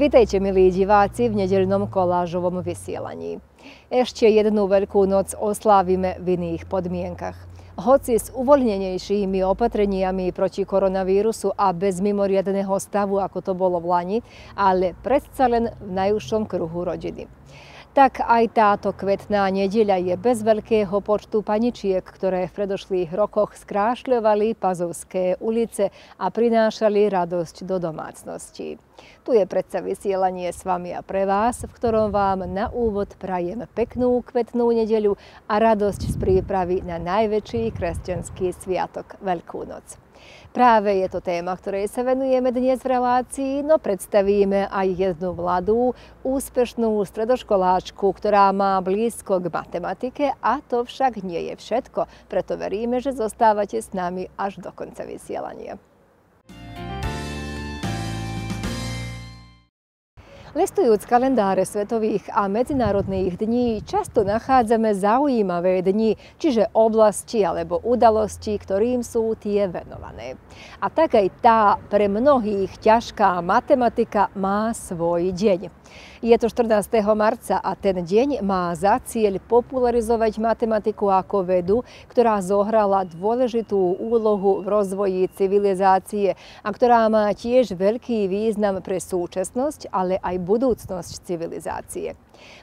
Vítejte, milí diváci v nedeľnom kolážovom vysielaní. Ešte jednu veľkú noc oslávime v iných podmienkach. Hoci s uvoľnenejšími opatreniami proti koronavírusu a bez mimoriadného stavu, ako to bolo v Lani, ale predsa len v najúžšom kruhu rodiny. Tak aj táto kvetná nedeľa je bez veľkého počtu paničiek, ktoré v predošlých rokoch skrášľovali pazovské ulice a prinášali radosť do domácnosti. Tu je predsa vysielanie s vami a pre vás, v ktorom vám na úvod prajem peknú kvetnú nedeľu a radosť z prípravy na najväčší kresťanský sviatok Veľkú noc. Práve je to téma, ktorej sa venujeme dnes v relácii, no predstavíme aj jednu mladú, úspešnú stredoškoláčku, ktorá má blízko k matematike a to však nie je všetko. Preto veríme, že zostávate s nami až do konca vysielania. Listujúc kalendáre svetových a medzinárodných dní, často nachádzame zaujímavé dni, čiže oblasti alebo udalosti, ktorým sú tie venované. A tak aj tá pre mnohých ťažká matematika má svoj deň. Je to 14. marca a ten deň má za cieľ popularizovať matematiku ako vedu, ktorá zohrala dôležitú úlohu v rozvoji civilizácie a ktorá má tiež veľký význam pre súčasnosť, ale aj budúcnosť civilizácie.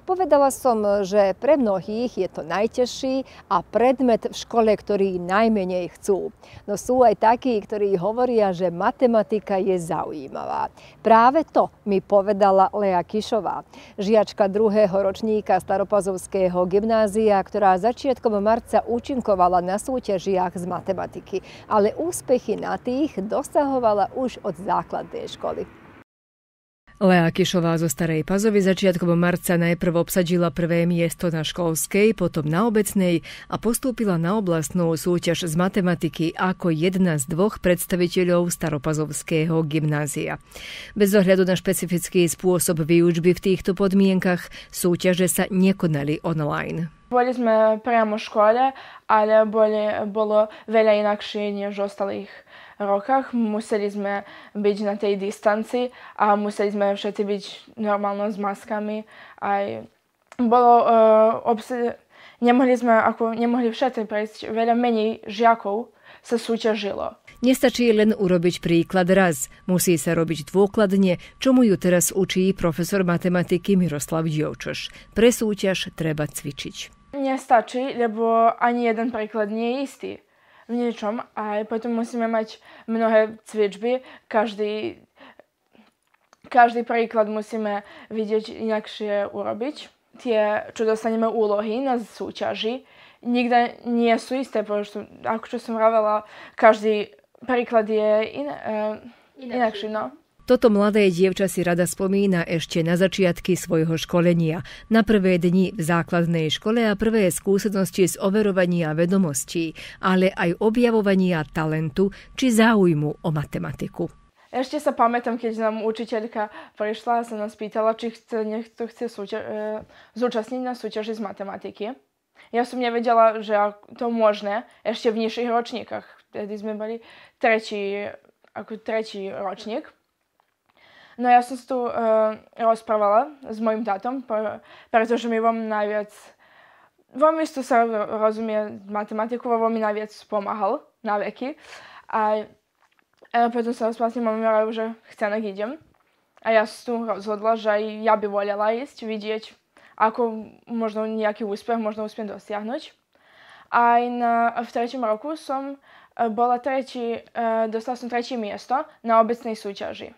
Povedala som, že pre mnohých je to najtežší a predmet v škole, ktorý najmenej chcú. No sú aj takí, ktorí hovoria, že matematika je zaujímavá. Práve to mi povedala Lea Kišová, žiačka druhého ročníka Staropazovského gymnázia, ktorá začiatkom marca účinkovala na súťažiach z matematiky, ale úspechy na tých dosahovala už od základnej školy. Lea Kišová zo Starej Pazovy začiatkom marca najprv obsadila prvé miesto na školskej, potom na obecnej a postúpila na oblastnú súťaž z matematiky ako jedna z dvoch predstaviteľov Staropazovského gymnázia. Bez ohľadu na špecifický spôsob výučby v týchto podmienkach súťaže sa nekonali online. Boli sme priamo v škole, ale boli, bolo veľa inakšie než ostalých rokach, Museli sme byť na tej distanci a museli sme všetci byť normálno s maskami. Aj bolo uh, obs- nemohli sme, ako nemohli všetci prejsť, veľa menej žiakov sa súťažilo. Nestačí len urobiť príklad raz, musí sa robiť dôkladne, čomu ju teraz učí profesor matematiky Miroslav Jovčoš. Pre súťaž treba cvičiť. Nestačí, lebo ani jeden príklad nie je istý v niečom a aj potom musíme mať mnohé cvičby, každý, každý príklad musíme vidieť inakšie urobiť. Tie, čo dostaneme úlohy na súťaži, nikde nie sú isté, pretože ako čo som vravela, každý príklad je in, uh, inakší. No. Toto mladé dievča si rada spomína ešte na začiatky svojho školenia, na prvé dni v základnej škole a prvé skúsenosti z overovania vedomostí, ale aj objavovania talentu či záujmu o matematiku. Ešte sa pamätám, keď nám učiteľka prišla a sa nás pýtala, či chce, niekto chce súťa- e, zúčastniť na súťaži z matematiky. Ja som nevedela, že to možné ešte v nižších ročníkach. Vtedy sme boli tretí, ako tretí ročník. No ja som sa tu uh, rozprávala s mojim tátom, pretože mi vám najviac vám isto sa rozumie matematiku, vám mi najviac pomáhal na veky. A, uh, potom sa rozprávala vlastne mami hovoril, že chce na idem. A ja som tu rozhodla, že aj ja by volela ísť, vidieť, ako možno nejaký úspech možno uspiem dosiahnuť. Aj na, v treťom roku som eh, bola tretí, eh, dostala som tretie miesto na obecnej súťaži.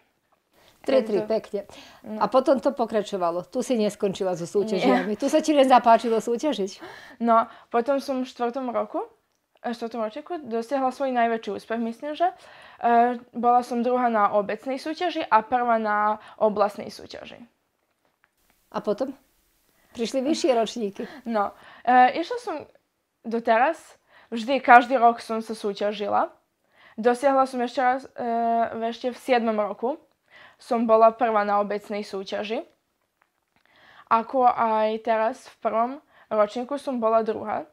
3-3, pekne. No. A potom to pokračovalo. Tu si neskončila so súťažiami. Tu sa ti len zapáčilo súťažiť. No, potom som v čtvrtom roku, v čtvrtom ročeku, dosiahla svoj najväčší úspech, myslím, že. E, bola som druhá na obecnej súťaži a prvá na oblastnej súťaži. A potom? Prišli vyššie ročníky. No, e, išla som doteraz, vždy, každý rok som sa súťažila. Dosiahla som ešte raz, e, ešte v 7. roku som bola prvá na obecnej súťaži. Ako aj teraz v prvom ročníku som bola druhá.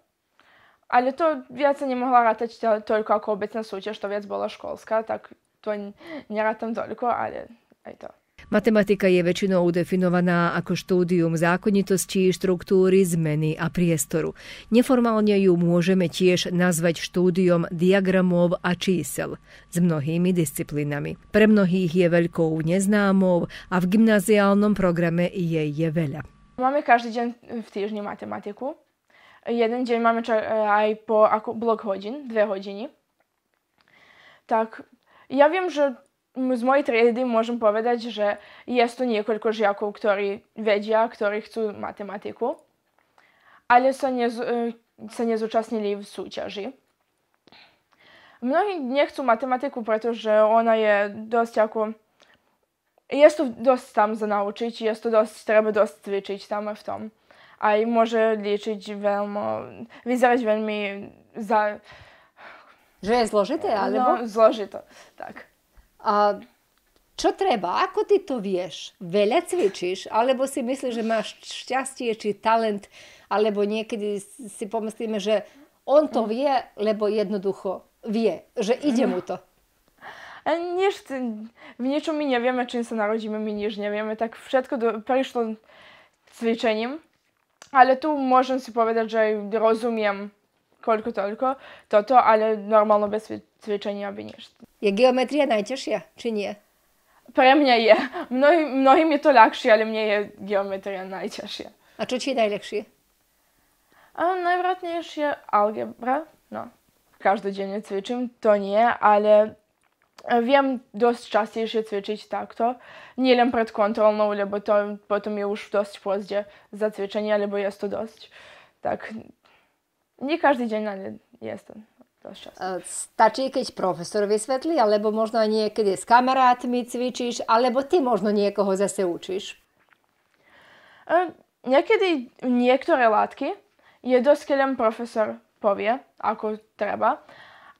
Ale to viac sa nemohla rátať toľko ako obecná súťaž, to viac bola školská, tak to nerátam toľko, ale aj to. Matematika je väčšinou definovaná ako štúdium zákonitostí, štruktúry, zmeny a priestoru. Neformálne ju môžeme tiež nazvať štúdiom diagramov a čísel s mnohými disciplínami. Pre mnohých je veľkou neznámou a v gymnaziálnom programe jej je veľa. Máme každý deň v týždni matematiku. Jeden deň máme aj po ako blok hodín, dve hodiny. Tak ja viem, že z mojej tragedii możemy powiedzieć, że jest tu niekoľko žiakov, ktorí vedia, ktorí chcú matematiku, ale sa, ne, y, sa nezúčastnili v súťaži. Mnohí nechcú matematiku, pretože ona je dosť ako... Je tu dosť tam za naučiť, je tu dosť, treba dosť cvičiť tam a v tom. A môže liečiť veľmi, vyzerať veľmi za... Že je zložité, alebo? No, zložito, tak. A čo treba? Ako ty to vieš? Veľa cvičíš? Alebo si myslíš, že máš šťastie či talent? Alebo niekedy si pomyslíme, že on to mm. vie, lebo jednoducho vie, že ide mu to. A v niečom my nevieme, čím sa narodíme, my nič nevieme, tak všetko do, prišlo cvičením. Ale tu môžem si povedať, že rozumiem koľko toľko toto, ale normálno bez cvičenia by nič. Je geometrija najtežja, če nie? Pre mňa je. Mnohý, mnohým je to ľahšie, ale mne je geometria najťažšia. A čo ti je najľahšie? A najvratnejšie algebra. No. Každodenne cvičím, to nie, ale Wiem dość częściej ćwiczyć tak to. Nie len przed kontrolną, lebo to potem już dość późno za ćwiczenie, lebo jest to dość. Tak, nie każdy dzień, ale jestem. dosť času. E, stačí, keď profesor vysvetlí, alebo možno aj niekedy s kamarátmi cvičíš, alebo ty možno niekoho zase učíš. E, niekedy niektoré látky je dosť, keď len profesor povie, ako treba,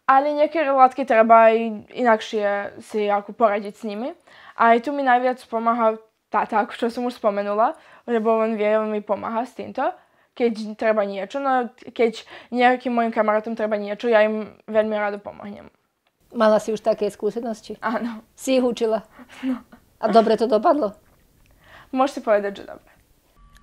ale niektoré látky treba aj inakšie si ako poradiť s nimi. A aj tu mi najviac pomáha tata, čo som už spomenula, lebo on vie, on mi pomáha s týmto keď treba niečo, no keď nejakým mojim kamarátom treba niečo, ja im veľmi rado pomohnem. Mala si už také skúsenosti? Áno. Si ich učila? No. A dobre to dopadlo? Môžete povedať, že dobre.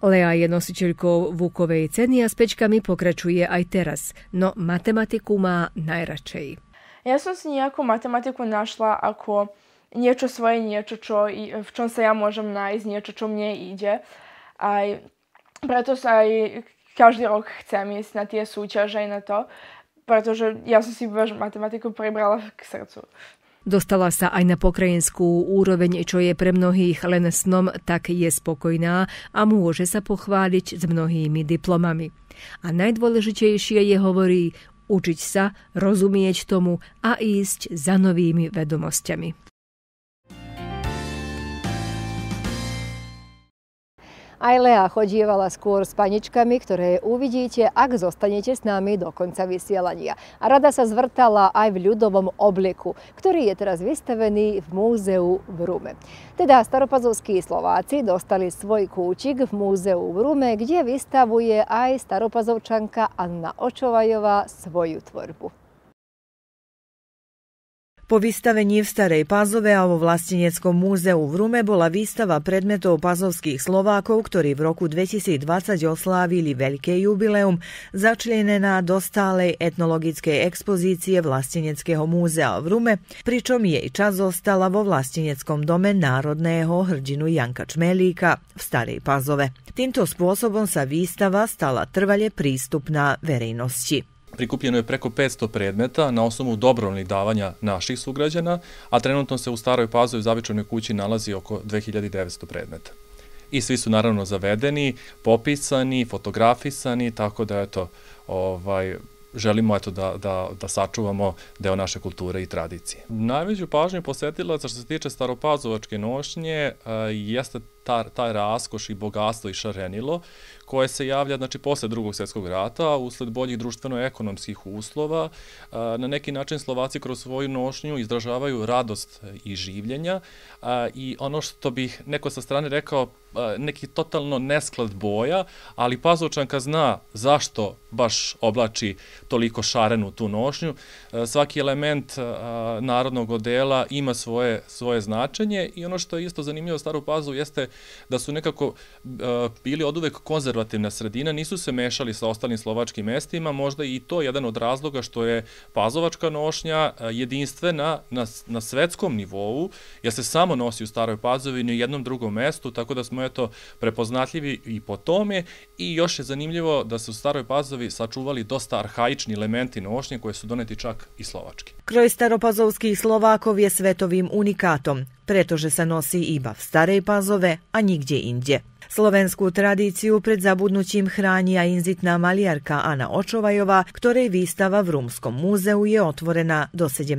Lea je nosičeľkou Vúkovej ceny a s pečkami pokračuje aj teraz, no matematiku má najradšej. Ja som si nejakú matematiku našla ako niečo svoje, niečo, čo, v čom sa ja môžem nájsť, niečo, čo mne ide. Aj preto sa aj každý rok chcem ísť na tie súťaže aj na to, pretože ja som si matematiku prebrala k srdcu. Dostala sa aj na pokrajinskú úroveň, čo je pre mnohých len snom, tak je spokojná a môže sa pochváliť s mnohými diplomami. A najdôležitejšie je, hovorí, učiť sa, rozumieť tomu a ísť za novými vedomosťami. Aj Lea chodievala skôr s paničkami, ktoré uvidíte, ak zostanete s nami do konca vysielania. A rada sa zvrtala aj v ľudovom obleku, ktorý je teraz vystavený v múzeu v Rume. Teda staropazovskí Slováci dostali svoj kúčik v múzeu v Rume, kde vystavuje aj staropazovčanka Anna Očovajová svoju tvorbu. Po vystavení v Starej Pázove a vo Vlasteneckom múzeu v Rume bola výstava predmetov pazovských Slovákov, ktorí v roku 2020 oslávili veľké jubileum, začlenená do stálej etnologickej expozície Vlasteneckého múzea v Rume, pričom jej čas zostala vo Vlasteneckom dome národného hrdinu Janka Čmelíka v Starej pazove. Týmto spôsobom sa výstava stala trvale prístupná verejnosti. Prikupljeno je preko 500 predmeta na osnovu dobrovoljnih davanja naših sugrađana, a trenutno se u Staroj Pazovi u Zavičanoj kući nalazi oko 2900 predmeta. I svi su naravno zavedeni, popisani, fotografisani, tako da eto, ovaj, želimo eto da, da, da sačuvamo deo naše kulture i tradicije. Najveću pažnju posetilaca što se tiče staropazovačke nošnje eh, jeste ta, taj raskoš i bogatstvo i šarenilo koje se javlja znači, posle drugog svjetskog rata, usled boljih društveno-ekonomskih uslova. Na neki način Slovaci kroz svoju nošnju izražavaju radost i življenja i ono što bih neko sa strane rekao neki totalno nesklad boja, ali Pazočanka zna zašto baš oblači toliko šarenu tu nošnju. Svaki element narodnog odela ima svoje, svoje značenje i ono što je isto zanimljivo staru Pazu jeste da su nekako bili od uvek konzervativni konzervativna sredina, nisu se mešali sa ostalim slovačkim mestima, možda i to jedan od razloga što je pazovačka nošnja jedinstvena na, na svetskom nivou, jer se samo nosi u Staroj pazovini u jednom drugom mestu, tako da smo eto prepoznatljivi i po tome i još je zanimljivo da se u Staroj Pazovi sačuvali dosta arhaični elementi nošnje koje su doneti čak i slovački. Kroj staropazovskih Slovakov je svetovim unikatom. Pretože se nosi i bav Stare Pazove, a nigdje indje. Slovenskú tradíciu pred zabudnutím chráni aj inzitná maliarka Ana Očovajová, ktorej výstava v Rúmskom múzeu je otvorená do 17.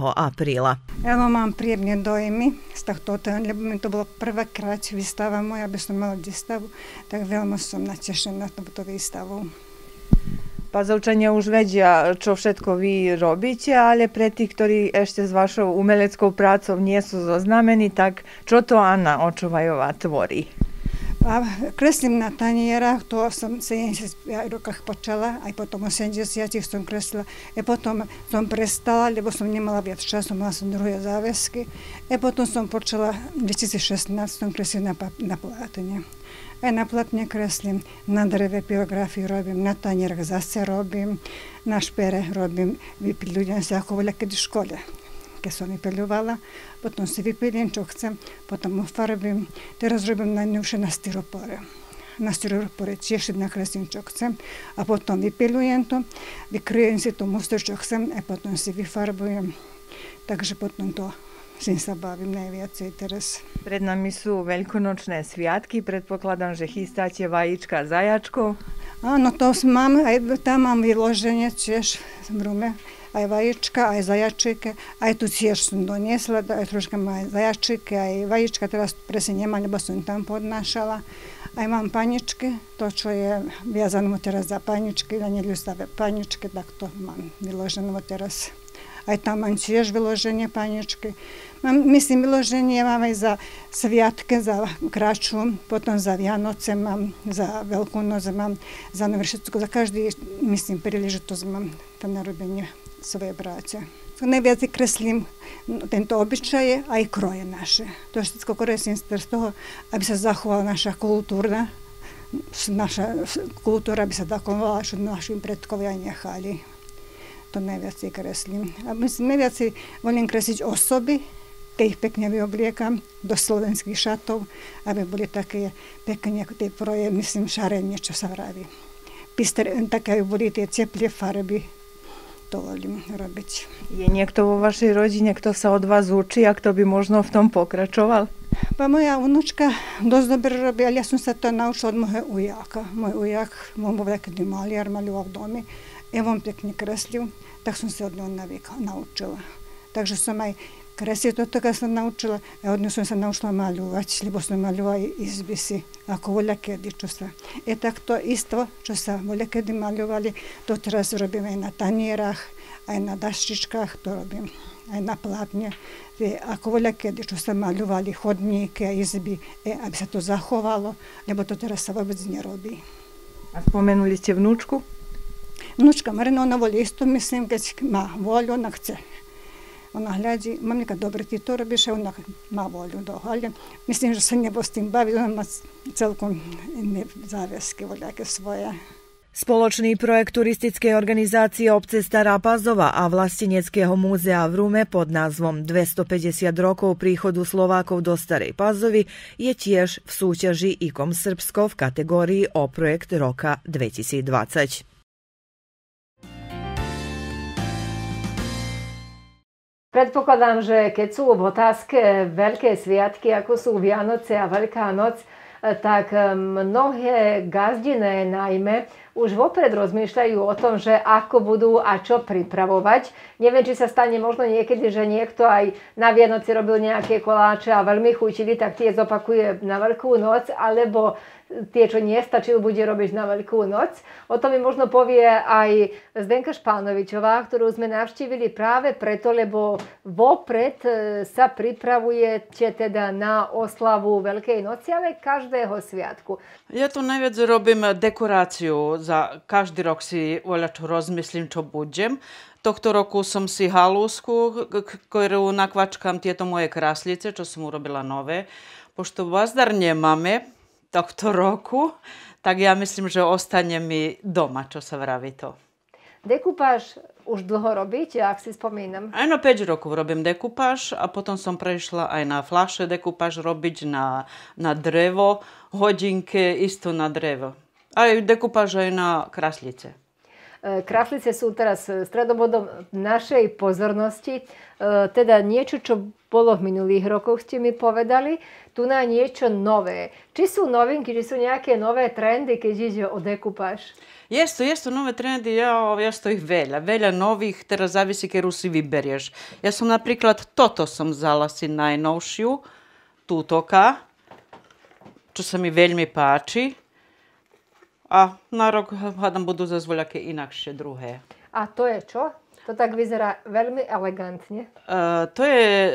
apríla. Evo no, mám príjemne dojmy z tohto, lebo mi to bolo prvýkrát výstava moja, aby som mala výstavu, tak veľmi som natešená túto výstavu. Pazovčania už vedia, čo všetko vy robíte, ale pre tých, ktorí ešte s vašou umeleckou prácou nie sú zoznamení, tak čo to Anna Očovajová tvorí? A kreslím na tanierach, to som v 70 rokoch počala, aj potom v 80 som kreslila. A e potom som prestala, lebo som nemala viac času, mala som druhé záväzky. A e potom som počala v 2016 som kreslila na, na plátne. A e na plátne kreslím, na dreve biografiu robím, na tanierach zase robím, na špere robím, vypiť ľudia sa ako voľa, keď v škole keď som vypeľovala, potom si vypilím, čo chcem, potom farbím. Teraz robím najnovšie na styropore. Na styropore tiež si nakreslím, čo chcem a potom vypeľujem to, vykryjem si to mosto, čo chcem a potom si vyfarbujem. Takže potom to čím sa bavím najviacej teraz. Pred nami sú veľkonočné sviatky, predpokladám, že chystáte vajíčka zajačku. Áno, to mám, aj tam mám vyloženie tiež v rume aj vajíčka, aj zajačíky, aj tu tiež som doniesla, aj troška mám aj zajačíky, aj vajíčka, teraz presne nemá, lebo som tam podnášala. Aj mám paničky, to, čo je viazano teraz za paničky, na nedľu stave paničky, tak to mám vyloženo teraz. Aj tam mám tiež vyloženie paničky. Mám, myslím, vyloženie mám aj za sviatke, za kraču, potom za Vianoce mám, za Veľkú noc mám, za Novršetsko, za každý, myslím, príležitosť mám to narobenie svoje braće. Najviac kreslim tento običaje, a i kroje naše. To je što koristim s toho, aby sa zachovala naša kulturna, naša kultúra, aby sa zachovala što našim predkovia nechali. To najviac kreslim. A myslím, najviac volím kresliť osoby, keď ich pekne vyobliekam do slovenských šatov, aby boli také pekne ako tie proje, myslím, šarenie, čo sa vraví. Pister, také boli tie teplé farby, startovali robiť. Je niekto vo vašej rodine, kto sa od vás učí a kto by možno v tom pokračoval? Pa moja vnučka dosť dobre robí, ale ja som sa to naučila od môjho ujaka. Môj ujak, môj bol taký maliar, malioval domy i on pekne kreslil, tak som se od njega navika, naučila. Takže sam aj Ker je to toga sam naučila, e, odnosno sam naučila maljuvać, ljubosno maljuvaj izbisi, ako volja kedi ću sam. E tak to isto, čo sam volja kedi maljuvali, to teraz robim i na tanjerah, a i na daščičkah to robim, a i na platnje. E, ako volja kedi ću sam maljuvali hodnike, izbi, e, a bi se to zahovalo, lebo da to teraz sam obec ne robi. A spomenuli ste vnučku? Vnučka Marina, ona volje isto, mislim, kad ma volju, ona chce. u nahljađi, mam neka dobro ti to robiš, a onda malo ljudo hvaljen. Mislim, že se nebo s tim bavi, on ima celkom ne zaveske, voljake svoje. Spoločný projekt turistickej organizácie obce Stará Pazova a Vlastineckého múzea v Rume pod názvom 250 rokov príchodu Slovákov do Starej Pazovy je tiež v súťaži IKOM Srbsko v kategórii o projekt roka 2020. Predpokladám, že keď sú v otázke veľké sviatky, ako sú Vianoce a Veľká noc, eh, tak eh, mnohé gazdiné najmä už vopred rozmýšľajú o tom, že ako budú a čo pripravovať. Neviem, či sa stane možno niekedy, že niekto aj na Vianoci robil nejaké koláče a veľmi chutili, tak tie zopakuje na Veľkú noc, alebo tie, čo nestačil, bude robiť na Veľkú noc. O tom mi možno povie aj Zdenka Špánovičová, ktorú sme navštívili práve preto, lebo vopred e, sa pripravujete teda na oslavu Veľkej noci, ale každého sviatku. Ja tu najviac robím dekoráciu z za každý rok si čo rozmyslím, čo budem. Tohto roku som si halúsku, ktorú nakvačkám tieto moje kráslice, čo som urobila nové. Pošto bazdar nemáme tohto roku, tak ja myslím, že ostane mi doma, čo sa vraví to. Dekupáž už dlho robíte, ak si spomínam. Áno, 5 rokov robím dekupáž a potom som prešla aj na flaše dekupáž robiť na, na drevo, hodinke isto na drevo. Aj dekupáž aj na kraslice. E, kraslice sú teraz e, stredobodom našej pozornosti. E, teda niečo, čo bolo v minulých rokoch, ste mi povedali. Tu na niečo nové. Či sú novinky, či sú nejaké nové trendy, keď ide o dekupáž? Jesu, jesu nové trendy, ja, jesu ich veľa, veľa nových, teraz závisí, keru si vyberieš. Ja som napríklad toto som zala si najnovšiu, tutoka, čo sa mi veľmi páči. A na rok, hádam, budú zase voľaké inakšie druhé. A to je čo? To tak vyzerá veľmi elegantne. Uh, to je uh,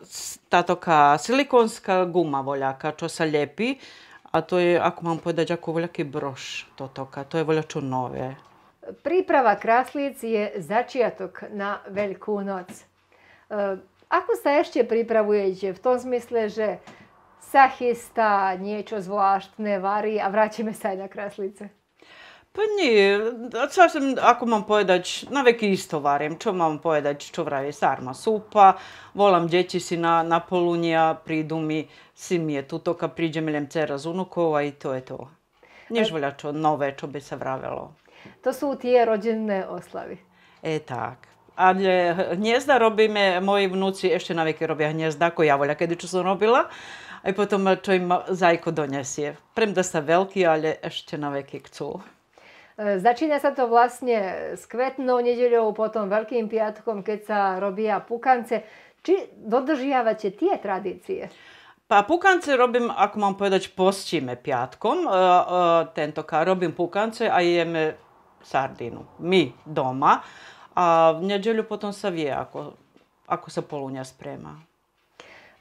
e, táto silikonská guma voľaká, čo sa lepí. A to je, ako mám povedať, ako voľaký brož toto. To je voľačo nové. Príprava kraslíc je začiatok na Veľkú noc. Uh, ako sa ešte pripravujete? V tom zmysle, že sa chystá niečo zvláštne, varí a vrátime sa aj na Kraslice? Pa nije, sad sam, ako mam pojedać, na veki isto varjem, čo mam pojedać, čo vraje sarma supa, volam djeći si na, na polunija, pridu mi, si mi je tu to kad priđem iljem cera z unukova i to je to. Nije želja čo nove, čo bi se vravelo. To su tije rođene oslavi. E tak. Ali e, hnjezda robime, moji vnuci ešte na veke robia hnjezda, ako ja volja, kedy čo sam robila aj potom, eh, čo im zajko donesie. Premda sa veľký, ale ešte na veky chcú. E, začína sa to vlastne s kvetnou nedeľou, potom Veľkým piatkom, keď sa robia pukance. Či dodržiavate tie tradície? Pa pukance robím, ako mám povedať, postíme piatkom. Tento e, e robím pukance, a jeme sardinu. My doma. A v nedeľu potom sa vie ako, ako sa polúňa sprema.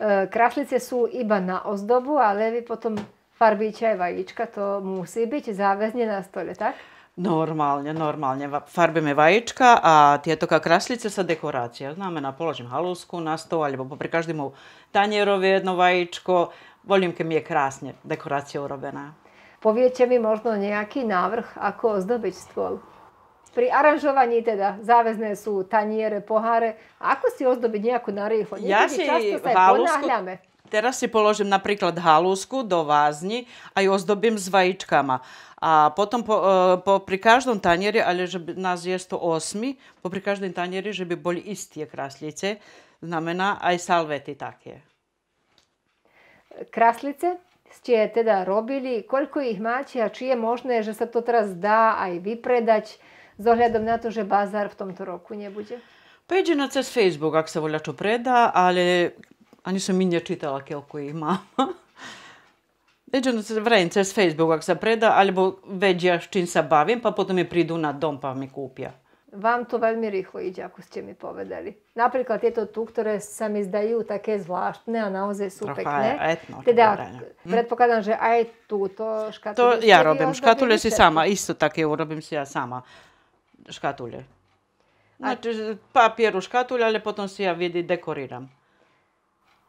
Eh, Kraslice sú iba na ozdobu, ale vy potom farbíče aj vajíčka, to musí byť záväzne na stole, tak? Normálne, normálne. Farbíme vajíčka a tieto krašlice sa dekorácia. Znamená, položím halúsku na stôl, alebo pri každému tanierovi jedno vajíčko. Volím, keď mi je krásne dekorácia urobená. Poviete mi možno nejaký návrh, ako ozdobiť stôl? Pri aranžovaní teda záväzné sú taniere, poháre. A ako si ozdobiť nejakú narýchlo? Ja si často halusku, teraz si položím napríklad halúsku do vázni a ju ozdobím s vajíčkama. A potom po, e, po, pri každom tanjeri, ali že nás je 108, po pri každom tanjeri, že by boli istie kraslice, znamená aj salvety také. Kraslice ste teda robili, koľko ich máte a či je možné, že sa to teraz dá aj vypredať? s ohľadom na to, že bazár v tomto roku nebude? Peđe na cez Facebook, ak se voljačo preda, ali a nisam i nje čitala koliko ima. Peđe na cez vrejem, cez Facebook, ak se preda, ali bo već ja s čim se bavim, pa potom je pridu na dom pa mi kupja. Vám to veľmi rýchlo ide, ako ste mi povedali. Napríklad tieto tu, ktoré sa mi zdajú také zvláštne a naozaj sú Trocha pekné. Etno, teda, no. hm? predpokladám, že aj túto škatule... To ja robím. Škatule si sama, isto také urobím si ja sama. szkatulę. Znaczy papieru szkatulę, ale potom se ja wiedy dekoriram.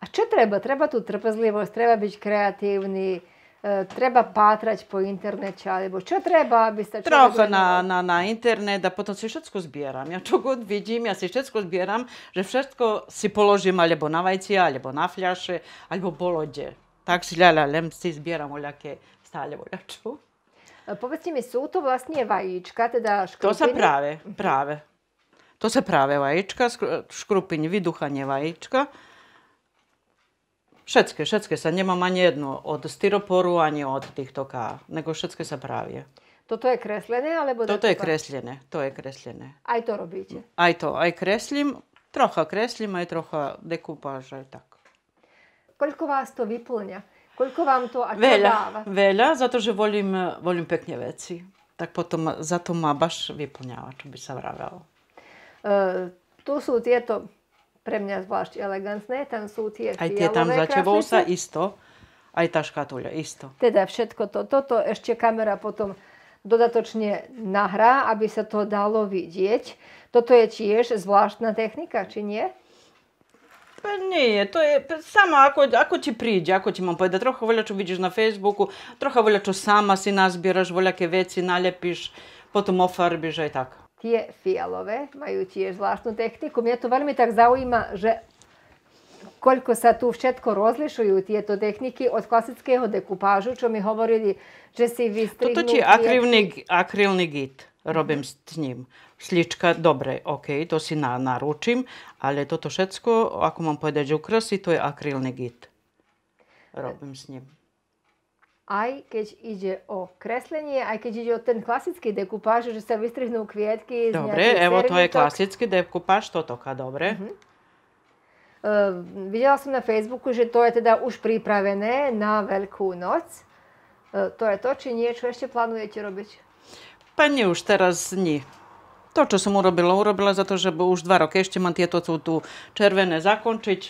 A czy treba? Treba tu trpezliwość, treba biti kreativni, e, treba patrać po internetu, albo czy treba, bi stać Trochę na, na, na internet, da potom się wszystko zbieram. Ja god vidim, ja się wszystko zbieram, że wszystko si polożim albo na wajcie, albo na flaszy, albo bolodzie. Tak, źle, ale zbieram olakie stale olaczu. E, povedzte mi, sú to vlastne vajíčka, teda škrupiny? To sa práve, práve. To sa práve vajíčka, škrupiny, vyduchanie vajíčka. Všetky, všetky sa, nemám ani jedno od styroporu, ani od týchto ká, nego všetky sa právie. Toto je kreslené, alebo... Toto je kreslené, to je kreslené. Aj to robíte? Aj to, aj kreslím, trocha kreslím, aj trocha dekupáž, aj tak. Koľko vás to vyplňa? Koľko vám to a čo veľa, dáva? Veľa, za to, že volím, volím pekne veci. Tak potom za to ma baš vyplňava, čo by sa vravelo. E, tu sú tieto pre mňa zvlášť elegantné, tam sú tie Aj tie tam za tebou sa isto, aj tá škatuľa isto. Teda všetko to, toto ešte kamera potom dodatočne nahrá, aby sa to dalo vidieť. Toto je tiež zvláštna technika, či nie? Pa nije, to je samo ako, ako ti priđe, ako ti mam pa troha voljaču vidiš na Facebooku, troha voljaču sama si nazbiraš, voljake veci naljepiš, potom ofarbiš i tako. Tie fialove majú tiež zvláštnu techniku. Mňa to veľmi tak zaujíma, že koľko sa tu všetko rozlišujú tieto techniky od klasického dekupážu, čo mi hovorili, že si vystrihnú... Toto ti je akrylný, akrylný git robím mhm. s ním. Slička, dobre, ok, to si na, naručím, ale toto všetko, ako mám povedať, že ukrasí, to je akrylný git. Robím s ním. Aj keď ide o kreslenie, aj keď ide o ten klasický dekupáž, že sa vystrihnú kvietky z Dobre, evo to je klasický dekupáž, toto, dobre. Uh-huh. Uh, videla som na Facebooku, že to je teda už pripravené na Veľkú noc. Uh, to je to, či niečo ešte plánujete robiť? Pani už teraz nie. To, čo som urobila, urobila za to, že už dva roky ešte mám tieto tu, tu červené zakončiť.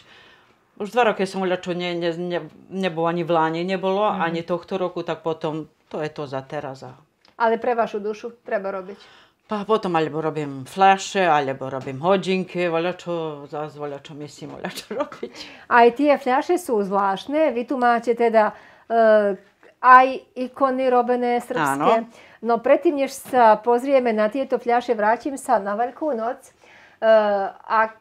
Už dva roky som uľa, čo ne, ne, ne, nebolo ani v Láni nebolo, mm. ani tohto roku, tak potom to je to za teraz. Ale pre vašu dušu treba robiť. Pa potom alebo robím fľaše, alebo robím hodinky, voľačo, zás voľačo myslím, voľačo robiť. Aj tie fľaše sú zvláštne, vy tu máte teda e, aj ikony robené srbské. Áno. No predtým, než sa pozrieme na tieto fľaše, vrátim sa na Veľkú noc. Eh, ak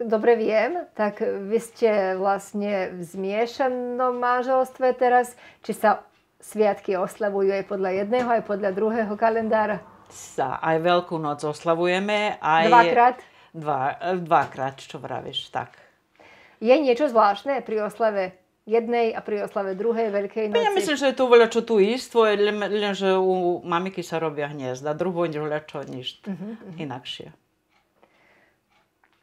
dobre viem, tak vy ste vlastne v zmiešanom manželstve teraz. Či sa sviatky oslavujú aj podľa jedného, aj podľa druhého kalendára? Sa aj Veľkú noc oslavujeme. Aj... Dvakrát? Dva, eh, dvakrát, čo vravíš, tak. Je niečo zvláštne pri oslave jednej a pri oslave druhej veľkej noci. Ja myslím, že je to veľa čo tu istvo, lenže u mamiky sa robia hniezda, druhú veľa čo nič mhm, mhm. inakšie.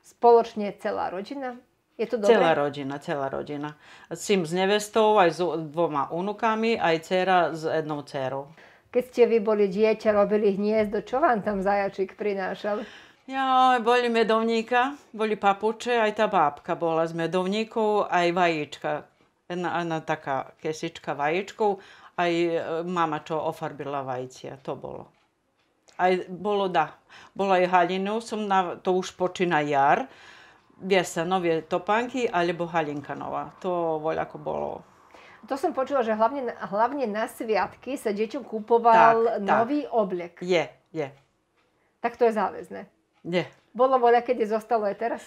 Spoločne celá rodina? Je to dobré? Celá rodina, celá rodina. Sým s nevestou, aj s dvoma unukami, aj dcera s jednou dcerou. Keď ste vy boli dieťa, robili hniezdo, čo vám tam zajačik prinášal? Ja, boli medovníka, boli papuče, aj tá bábka bola s medovníkou, aj vajíčka Jedna, jedna taká kesička vajíčkov. Aj e, mama čo ofarbila vajcia, to bolo. Aj bolo, da. Bola aj halinov, som na, to už počína jar. Viesa nové topánky alebo halinka nová. To voľako bolo to som počula, že hlavne, hlavne na sviatky sa deťom kúpoval tak, nový tak. oblek. Je, je. Tak to je záväzne. Je. Bolo voľa, keď je zostalo aj teraz?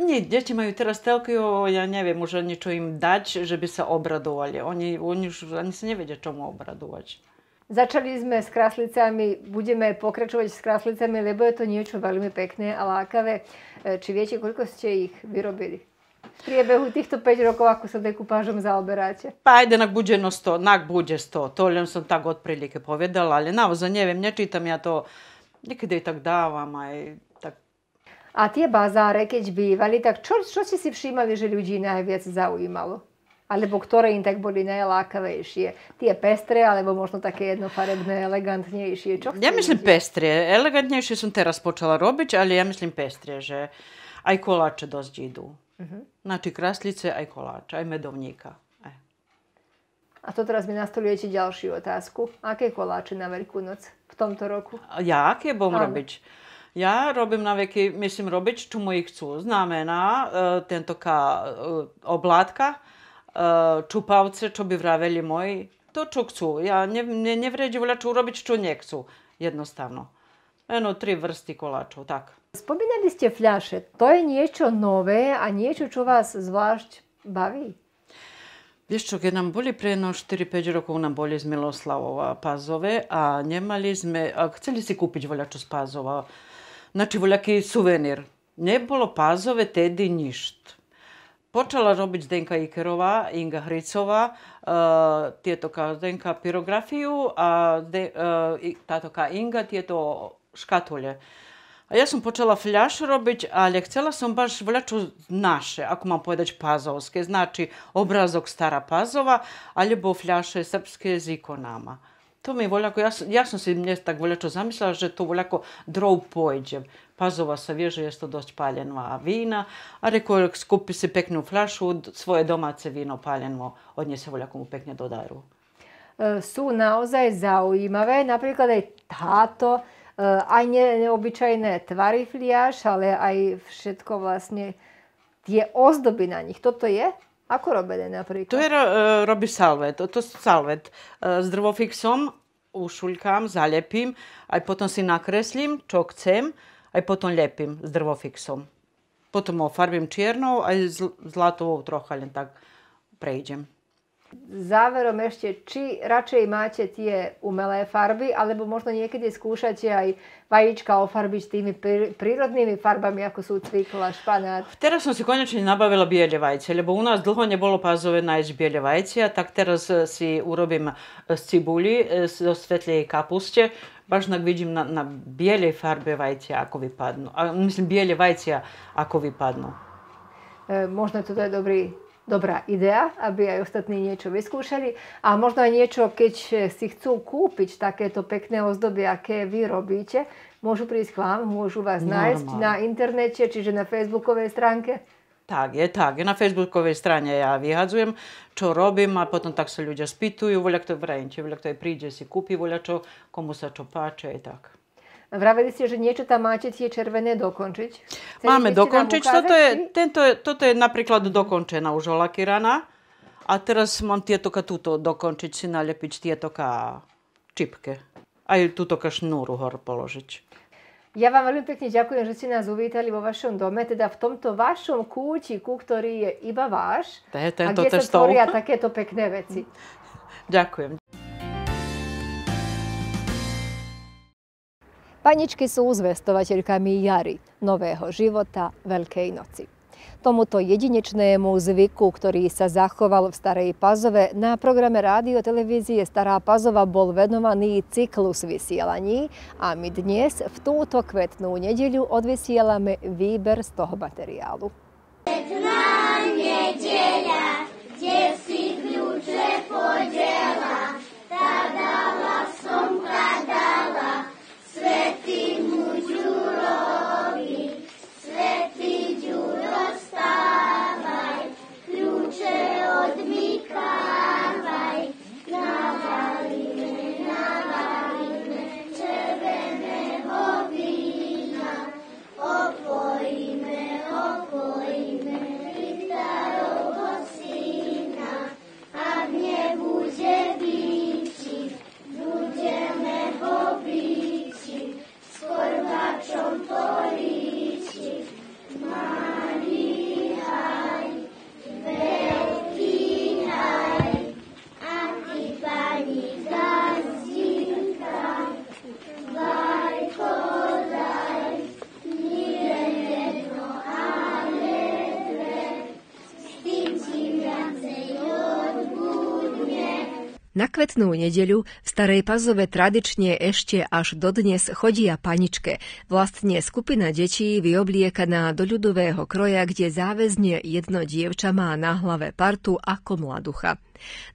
Nie, deti majú teraz telku, ja neviem už niečo im dať, že by sa obradovali. Oni, oni už ani sa nevedia, čomu obradovať. Začali sme s kráslicami, budeme pokračovať s kráslicami, lebo je to niečo veľmi pekné a lákavé. E, či viete, koľko ste ich vyrobili? v priebehu týchto 5 rokov, ako sa dekupážom zaoberáte? Pa no nak bude no 100, nak bude 100. To len som tak od prilike povedala, ali naozaj neviem, ne ja to. Nekada i tak davam, aj a tie bazáre, keď bývali, tak čo, čo ste si všímali, že ľudí najviac zaujímalo? Alebo ktoré im tak boli najlákavejšie? Tie pestre, alebo možno také jednofarebné, elegantnejšie? Čo ja myslím ľudia? pestré. Elegantnejšie som teraz počala robiť, ale ja myslím pestré, že aj koláče dosť idú. Uh-huh. Mhm. Znači kraslice, aj koláč, aj medovníka. Aj. E. A to teraz mi nastolujete ďalšiu otázku. Aké koláče na Veľkú noc v tomto roku? Ja, aké budem robiť? Ja robím na veky, myslím, robiť, čo moji chcú. Znamená uh, tento tentoka uh, e, oblátka, uh, čupavce, čo by vraveli moji, to čo chcú. Ja ne, ne, nevredím vređu čo urobić, čo nechcú. Jednostavno. Eno, tri vrsty koláčov, tak. Spomínali ste fľaše. To je niečo nové a niečo, čo vás zvlášť baví? Vieš čo, keď nám boli pre no 4-5 rokov, nám boli z Miloslavova Pazove a nemali sme, a chceli si kúpiť voľačo z Pazova. Znači, voljaki suvenir. Ne bolo pazove, tedi ništ. Počela robiť Zdenka Ikerová, Inga Hricová uh, eh, tieto Denka pirografiju, a de, uh, ka Inga tieto škatule. A ja som počala fľaš robiť, ale htjela sam baš vľaču naše, ako mám povedať pazovské, znači obrazok stara pazova, alebo fľaše srpske s nama. To mi je voljako, ja, ja sam si mnje tak voljako zamislila, že to voljako drov pojeđem. Pazova sa vježe, jest to doć paljenva vina, a reko skupi si peknu flašu, svoje domace vino paljenvo, od nje se voljako mu pekne dodaru. E, Su naozaj zaujímavé, napríklad aj táto, e, aj neobyčajné tvary fliaš, ale aj všetko vlastne tie ozdoby na nich. Toto je? Ako robené napríklad? To je, ro- e, robí salvet. To je salvet. E, s drvofixom ušuľkám, zalepím, aj potom si nakreslím, čo chcem, aj potom lepím s drvofixom. Potom ho farbím čiernou, aj zlatovou trocha len tak prejdem záverom ešte, či radšej máte tie umelé farby, alebo možno niekedy skúšate aj vajíčka ofarbiť tými prírodnými farbami, ako sú cvikla, španát. Teraz som si konečne nabavila biele vajce, lebo u nás dlho nebolo pázové nájsť biele vajcia, tak teraz eh, si urobím eh, z cibuli, eh, zo svetlej kapuste, baš nak vidim na, na bijele farbe vajce, ako vypadnú. A, myslím, bijele vajcia ako vypadnú. E, možno toto je dobrý dobrá idea, aby aj ostatní niečo vyskúšali a možno aj niečo, keď si chcú kúpiť takéto pekné ozdoby, aké vy robíte, môžu prísť k vám, môžu vás Normál. nájsť na internete, čiže na facebookovej stránke. Tak, je tak. Na facebookovej strane ja vyhadzujem, čo robím a potom tak sa ľudia spýtujú, voľa kto vrajím, voľa kto príde si kúpi voľa čo, komu sa čo páče je tak. Vraveli ste, že niečo tam máte tie červené dokončiť. Chceli Máme dokončiť. Toto je, tento, je, toto je napríklad dokončená už olakiraná. A teraz mám tieto túto dokončiť si nalepiť tieto čipke. Aj túto šnúru hor položiť. Ja vám veľmi pekne ďakujem, že ste nás uvítali vo vašom dome, teda v tomto vašom kútiku, ktorý je iba váš. Tento a kde sa tvoria takéto pekné veci. Ďakujem. Paničky sú zvestovateľkami jary, nového života, Veľkej noci. Tomuto jedinečnému zvyku, ktorý sa zachoval v Starej Pazove, na programe rádio televízie Stará Pazova bol venovaný cyklus vysielaní a my dnes v túto kvetnú nedeľu odvysielame výber z toho materiálu. Kvetná nedeľa, kde for you. Na kvetnú nedeľu v Starej Pazove tradične ešte až dodnes chodia paničke. Vlastne skupina detí vyobliekaná do ľudového kroja, kde záväzne jedno dievča má na hlave partu ako mladucha.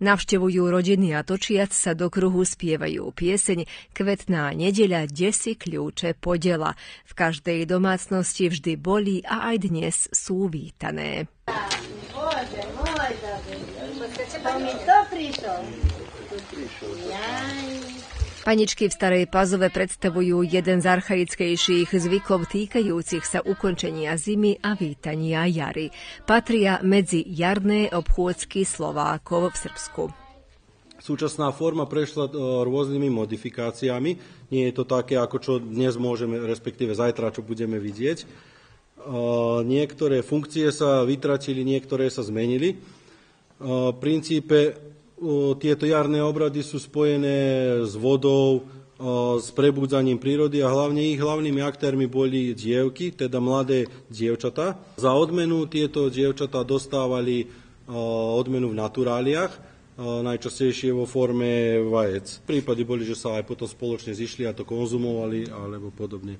Navštevujú rodiny a točiac sa do kruhu spievajú pieseň Kvetná nedeľa desi kľúče podela. V každej domácnosti vždy boli a aj dnes sú vítané. Bože môj, Bože, môj, Bože, Bože, prišiel. Paničky v Starej Pazove predstavujú jeden z archaickejších zvykov týkajúcich sa ukončenia zimy a vítania jary. Patria medzi jarné obchôdzky Slovákov v Srbsku. Súčasná forma prešla e, rôznymi modifikáciami. Nie je to také, ako čo dnes môžeme, respektíve zajtra, čo budeme vidieť. E, niektoré funkcie sa vytratili, niektoré sa zmenili. V e, princípe tieto jarné obrady sú spojené s vodou, s prebudzaním prírody a hlavne ich hlavnými aktérmi boli dievky, teda mladé dievčatá. Za odmenu tieto dievčatá dostávali odmenu v naturáliách, najčastejšie vo forme vajec. Prípady boli, že sa aj potom spoločne zišli a to konzumovali alebo podobne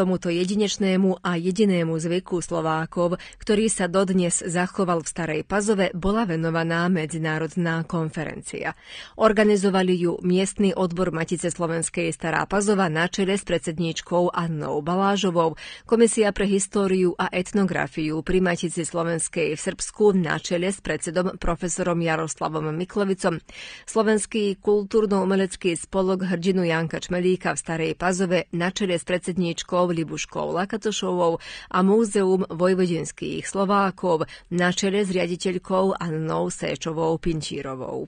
tomuto jedinečnému a jedinému zvyku Slovákov, ktorý sa dodnes zachoval v Starej Pazove, bola venovaná medzinárodná konferencia. Organizovali ju miestny odbor Matice Slovenskej Stará Pazova na čele s predsedníčkou Annou Balážovou, Komisia pre históriu a etnografiu pri Matici Slovenskej v Srbsku na čele s predsedom profesorom Jaroslavom Miklovicom, Slovenský kultúrno-umelecký spolok Hrdinu Janka Čmelíka v Starej Pazove na čele s predsedníčkou Libuškov, Lakatošovou a Múzeum vojvodinských Slovákov na čele s riaditeľkou Annou Séčovou Pinčírovou.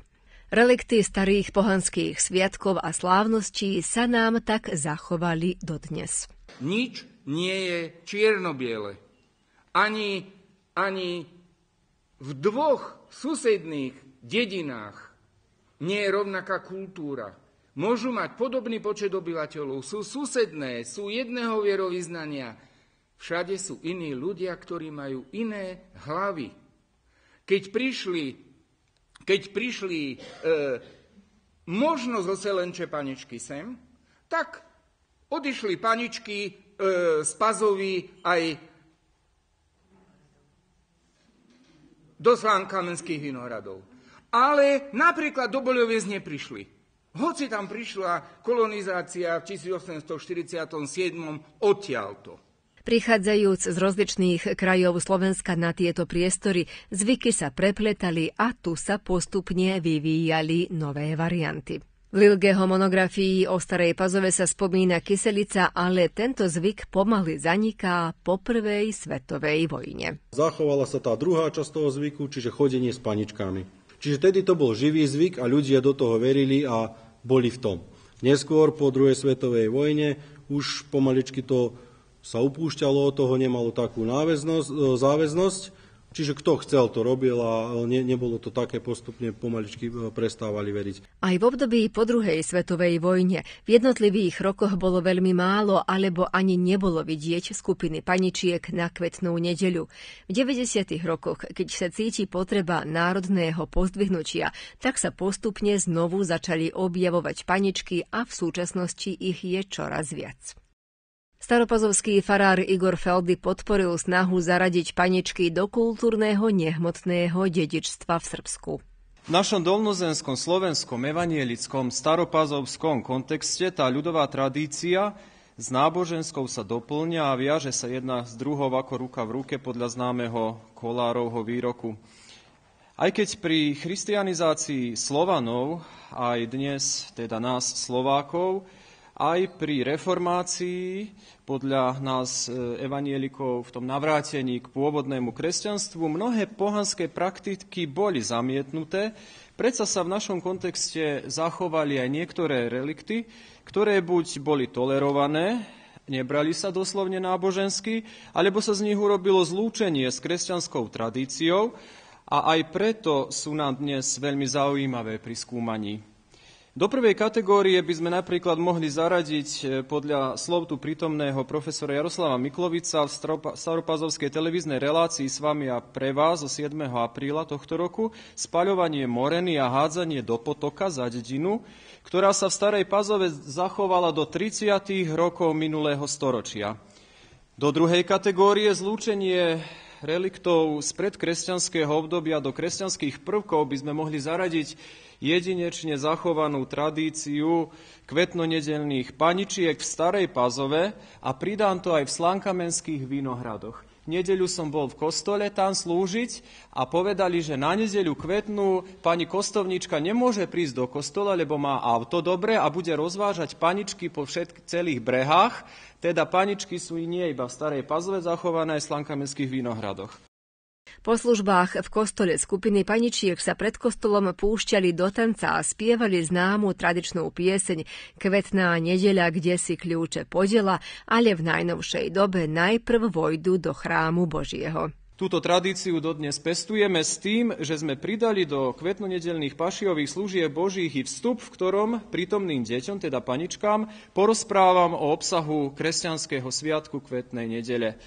Relikty starých pohanských sviatkov a slávností sa nám tak zachovali dodnes. Nič nie je čierno-biele. Ani, ani v dvoch susedných dedinách nie je rovnaká kultúra. Môžu mať podobný počet obyvateľov, sú susedné, sú jedného vierovýznania. Všade sú iní ľudia, ktorí majú iné hlavy. Keď prišli, keď prišli e, možno zo Selenče paničky sem, tak odišli paničky e, z Pazovi aj do Slán Kamenských vinohradov. Ale napríklad do Boľoviec neprišli. Hoci tam prišla kolonizácia v 1847 to. Prichádzajúc z rozličných krajov Slovenska na tieto priestory, zvyky sa prepletali a tu sa postupne vyvíjali nové varianty. V Lilgeho monografii o Starej Pazove sa spomína kyselica, ale tento zvyk pomaly zaniká po prvej svetovej vojne. Zachovala sa tá druhá časť toho zvyku, čiže chodenie s paničkami. Čiže tedy to bol živý zvyk a ľudia do toho verili a boli v tom. Neskôr po druhej svetovej vojne už pomaličky to sa upúšťalo, toho nemalo takú náväznosť, e, záväznosť Čiže kto chcel, to robil a e, ne, nebolo to také postupne, pomaličky e, prestávali veriť. Aj v období po druhej svetovej vojne v jednotlivých rokoch bolo veľmi málo alebo ani nebolo vidieť skupiny paničiek na kvetnú nedeľu. V 90. rokoch, keď sa cíti potreba národného pozdvihnutia, tak sa postupne znovu začali objavovať paničky a v súčasnosti ich je čoraz viac. Staropazovský farár Igor Feldy podporil snahu zaradiť paničky do kultúrneho nehmotného dedičstva v Srbsku. V našom dolnozemskom slovenskom evanielickom staropazovskom kontexte tá ľudová tradícia s náboženskou sa doplňa a viaže sa jedna z druhov ako ruka v ruke podľa známeho Kolárovho výroku. Aj keď pri christianizácii Slovanov, aj dnes teda nás Slovákov, aj pri reformácii, podľa nás e, evanielikov v tom navrátení k pôvodnému kresťanstvu, mnohé pohanské praktiky boli zamietnuté, predsa sa v našom kontexte zachovali aj niektoré relikty, ktoré buď boli tolerované, nebrali sa doslovne nábožensky, alebo sa z nich urobilo zlúčenie s kresťanskou tradíciou a aj preto sú nám dnes veľmi zaujímavé pri skúmaní do prvej kategórie by sme napríklad mohli zaradiť e, podľa slov tu prítomného profesora Jaroslava Miklovica v Staropazovskej televíznej relácii s vami a pre vás zo 7. apríla tohto roku spaľovanie moreny a hádzanie do potoka za dedinu, ktorá sa v Starej Pazove zachovala do 30. rokov minulého storočia. Do druhej kategórie zlúčenie reliktov z predkresťanského obdobia do kresťanských prvkov by sme mohli zaradiť jedinečne zachovanú tradíciu kvetnonedelných paničiek v Starej Pazove a pridám to aj v Slankamenských vinohradoch. Nedeľu som bol v kostole tam slúžiť a povedali, že na nedeľu kvetnú pani kostovnička nemôže prísť do kostola, lebo má auto dobre a bude rozvážať paničky po všetkých celých brehách. Teda paničky sú i nie iba v Starej Pazove zachované aj v Slankamenských vinohradoch. Po službách v kostole skupiny paničiek sa pred kostolom púšťali do tanca a spievali známu tradičnú pieseň Kvetná nedeľa, kde si kľúče podela, ale v najnovšej dobe najprv vojdu do chrámu Božieho. Túto tradíciu dodnes pestujeme s tým, že sme pridali do kvetnonedelných pašiových služieb Božích i vstup, v ktorom prítomným deťom, teda paničkám, porozprávam o obsahu kresťanského sviatku kvetnej nedele.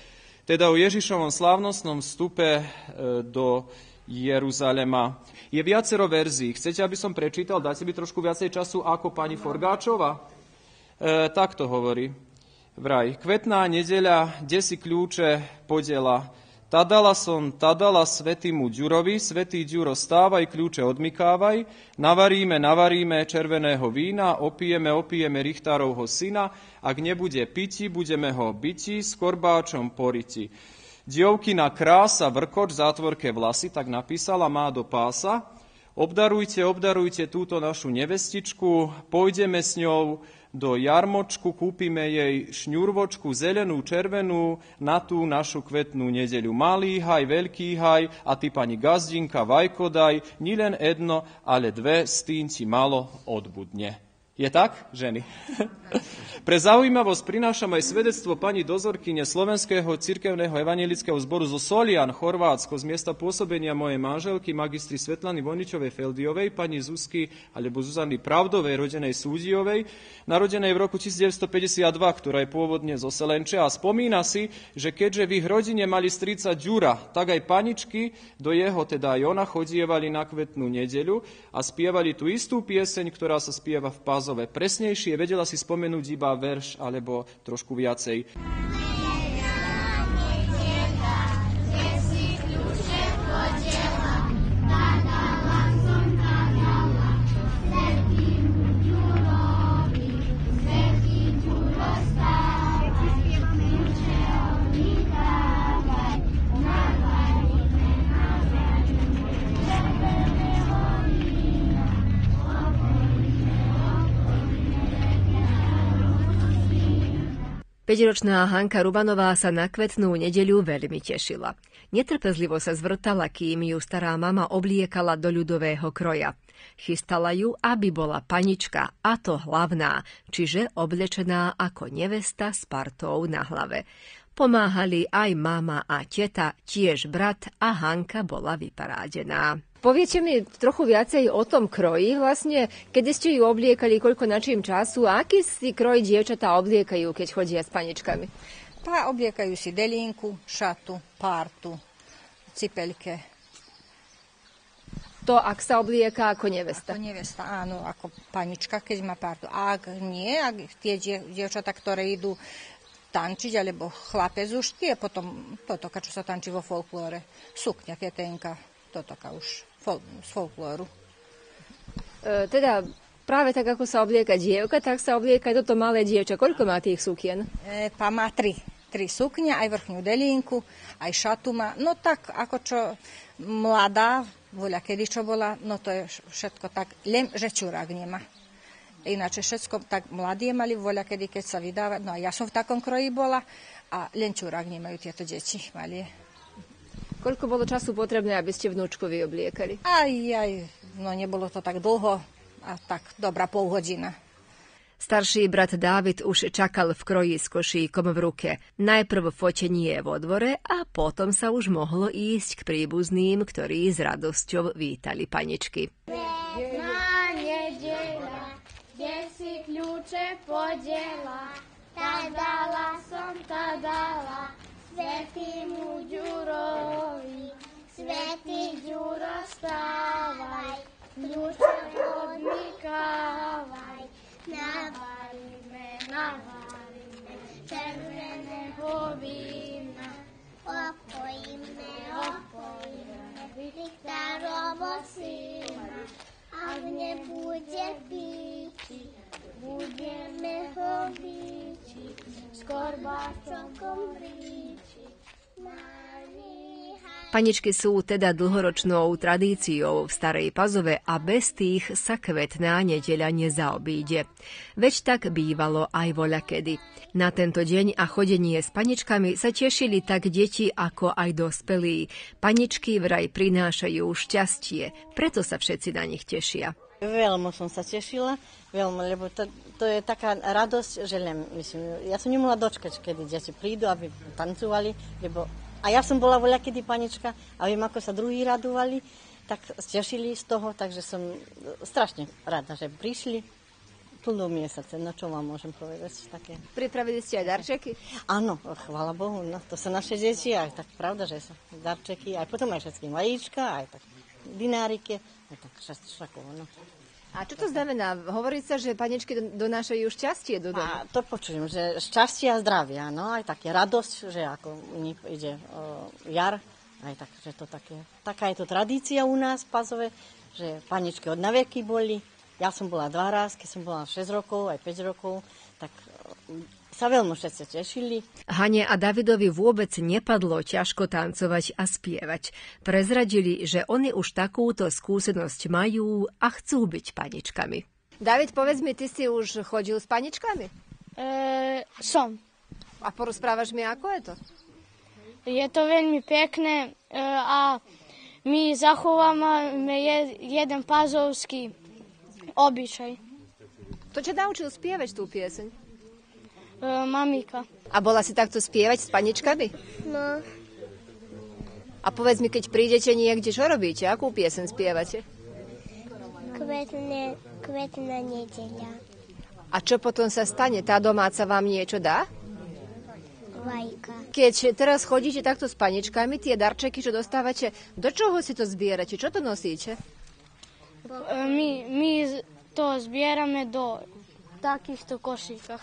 Teda o Ježišovom slávnostnom vstupe e, do Jeruzalema. Je viacero verzií. Chcete, aby som prečítal? Dáte mi trošku viacej času ako pani Forgáčova? E, tak to hovorí. Vraj. Kvetná nedeľa, desi kľúče podela Tadala som, tadala svetému Ďurovi, svetý Ďuro, stávaj, kľúče odmykávaj, navaríme, navaríme červeného vína, opijeme, opijeme Richtárovho syna, ak nebude piti, budeme ho byti, s korbáčom poriti. Dievkina krása, vrkoč, zátvorke vlasy, tak napísala, má do pása, obdarujte, obdarujte túto našu nevestičku, pôjdeme s ňou, do jarmočku, kúpime jej šňurvočku zelenú, červenú na tú našu kvetnú nedeľu. Malý haj, veľký haj a ty pani gazdinka vajkodaj, nielen jedno, ale dve stínci malo odbudne. Je tak, ženy? Pre zaujímavosť prinášam aj svedectvo pani dozorkyne Slovenského cirkevného evangelického zboru zo Solian, Chorvátsko, z miesta pôsobenia mojej manželky, magistri Svetlany Voničovej Feldiovej, pani Zuzky alebo Zuzany Pravdovej, rodenej Súdiovej, narodenej v roku 1952, ktorá je pôvodne zo Selenče a spomína si, že keďže v ich rodine mali strica Ďura, tak aj paničky do jeho, teda aj ona, chodievali na kvetnú nedeľu a spievali tú istú pieseň, ktorá sa spieva v Pazu obrazové presnejšie, vedela si spomenúť iba verš alebo trošku viacej. Peťročná Hanka Rubanová sa na kvetnú nedeľu veľmi tešila. Netrpezlivo sa zvrtala, kým ju stará mama obliekala do ľudového kroja. Chystala ju, aby bola panička, a to hlavná, čiže oblečená ako nevesta s partou na hlave. Pomáhali aj mama a teta, tiež brat a Hanka bola vyparádená. Poviete mi trochu viacej o tom kroji vlastne, kedy ste ju obliekali, koľko na čím času a aký si kroj dievčatá obliekajú, keď chodia s paničkami? Pa obliekajú si delinku, šatu, partu, cipeľke. To, ak sa oblieka ako nevesta. Ako nevesta, áno, ako panička, keď má partu. A ak nie, ak tie dievčatá, ktoré idú tančiť, alebo chlapec už tie potom, toto, čo sa tančí vo folklóre. Sukňa, ketenka, toto už fol folklóru. E, teda práve tak, ako sa oblieka dievka, tak sa oblieka aj toto malé dievča. Koľko má tých sukien? E, pa má tri. Tri sukne, aj vrchnú delinku, aj šatu má. No tak, ako čo mladá, voľa kedy čo bola, no to je všetko tak, len že čurák nemá. Ináče všetko tak mladie mali voľa kedy, keď sa vydávať. No a ja som v takom kroji bola a len čurák nemajú tieto deti malie. Koľko bolo času potrebné, aby ste vnúčku vyobliekali? Aj, aj, no nebolo to tak dlho, a tak dobrá pol hodina. Starší brat Dávid už čakal v kroji s košíkom v ruke. Najprv fotenie vo dvore a potom sa už mohlo ísť k príbuzným, ktorí s radosťou vítali paničky. Jedna nedela, kde si kľúče podiela, tá dala som, tá dala, Svetému Ďurovi, Svetý Ďuro stávaj, kľúče odmykávaj, navaríme, navaríme, červeného vína, opojíme, opojíme, Viktárovo syna, a v nebude píti budeme ho výčiť, skôr korbáčom Paničky sú teda dlhoročnou tradíciou v Starej Pazove a bez tých sa kvetná nedeľa nezaobíde. Veď tak bývalo aj voľakedy. Na tento deň a chodenie s paničkami sa tešili tak deti ako aj dospelí. Paničky vraj prinášajú šťastie, preto sa všetci na nich tešia. Veľmi som sa tešila, veľmi, lebo to, to je taká radosť, že len, myslím, ja som nemohla dočkať, kedy deti prídu, aby tancovali, lebo a ja som bola voľa kedy panička a viem, ako sa druhí radovali, tak stešili z toho, takže som strašne rada, že prišli plnú miesace, no čo vám môžem povedať také. Pripravili ste aj darčeky? Áno, chvála Bohu, no to sú naše deti, aj tak pravda, že sú darčeky, aj potom aj všetky vajíčka, aj tak dináriky, aj tak všetko, no. A čo to znamená? Hovorí sa, že paničky donášajú šťastie do domu. A to počujem, že šťastie a zdravie, no aj také radosť, že ako ide o, jar, aj tak, že to také. Taká je to tradícia u nás v Pazove, že paničky od naveky boli. Ja som bola dva raz, keď som bola 6 rokov, aj 5 rokov, tak sa veľmi všetci tešili. Hane a Davidovi vôbec nepadlo ťažko tancovať a spievať. Prezradili, že oni už takúto skúsenosť majú a chcú byť paničkami. David, povedz mi, ty si už chodil s paničkami? E, som. A porozprávaš mi, ako je to? Je to veľmi pekné e, a my zachováme jeden pazovský obyčaj. To čo naučil spievať tú pieseň? E, mamika. A bola si takto spievať s paničkami? No. A povedz mi, keď prídete niekde, čo robíte? Akú piesen spievate? Kvetne, kvetná nedeľa. A čo potom sa stane? Tá domáca vám niečo dá? Vajka. Keď teraz chodíte takto s paničkami, tie darčeky, čo dostávate, do čoho si to zbierate? Čo to nosíte? E, my, my to zbierame do takýchto košíkach.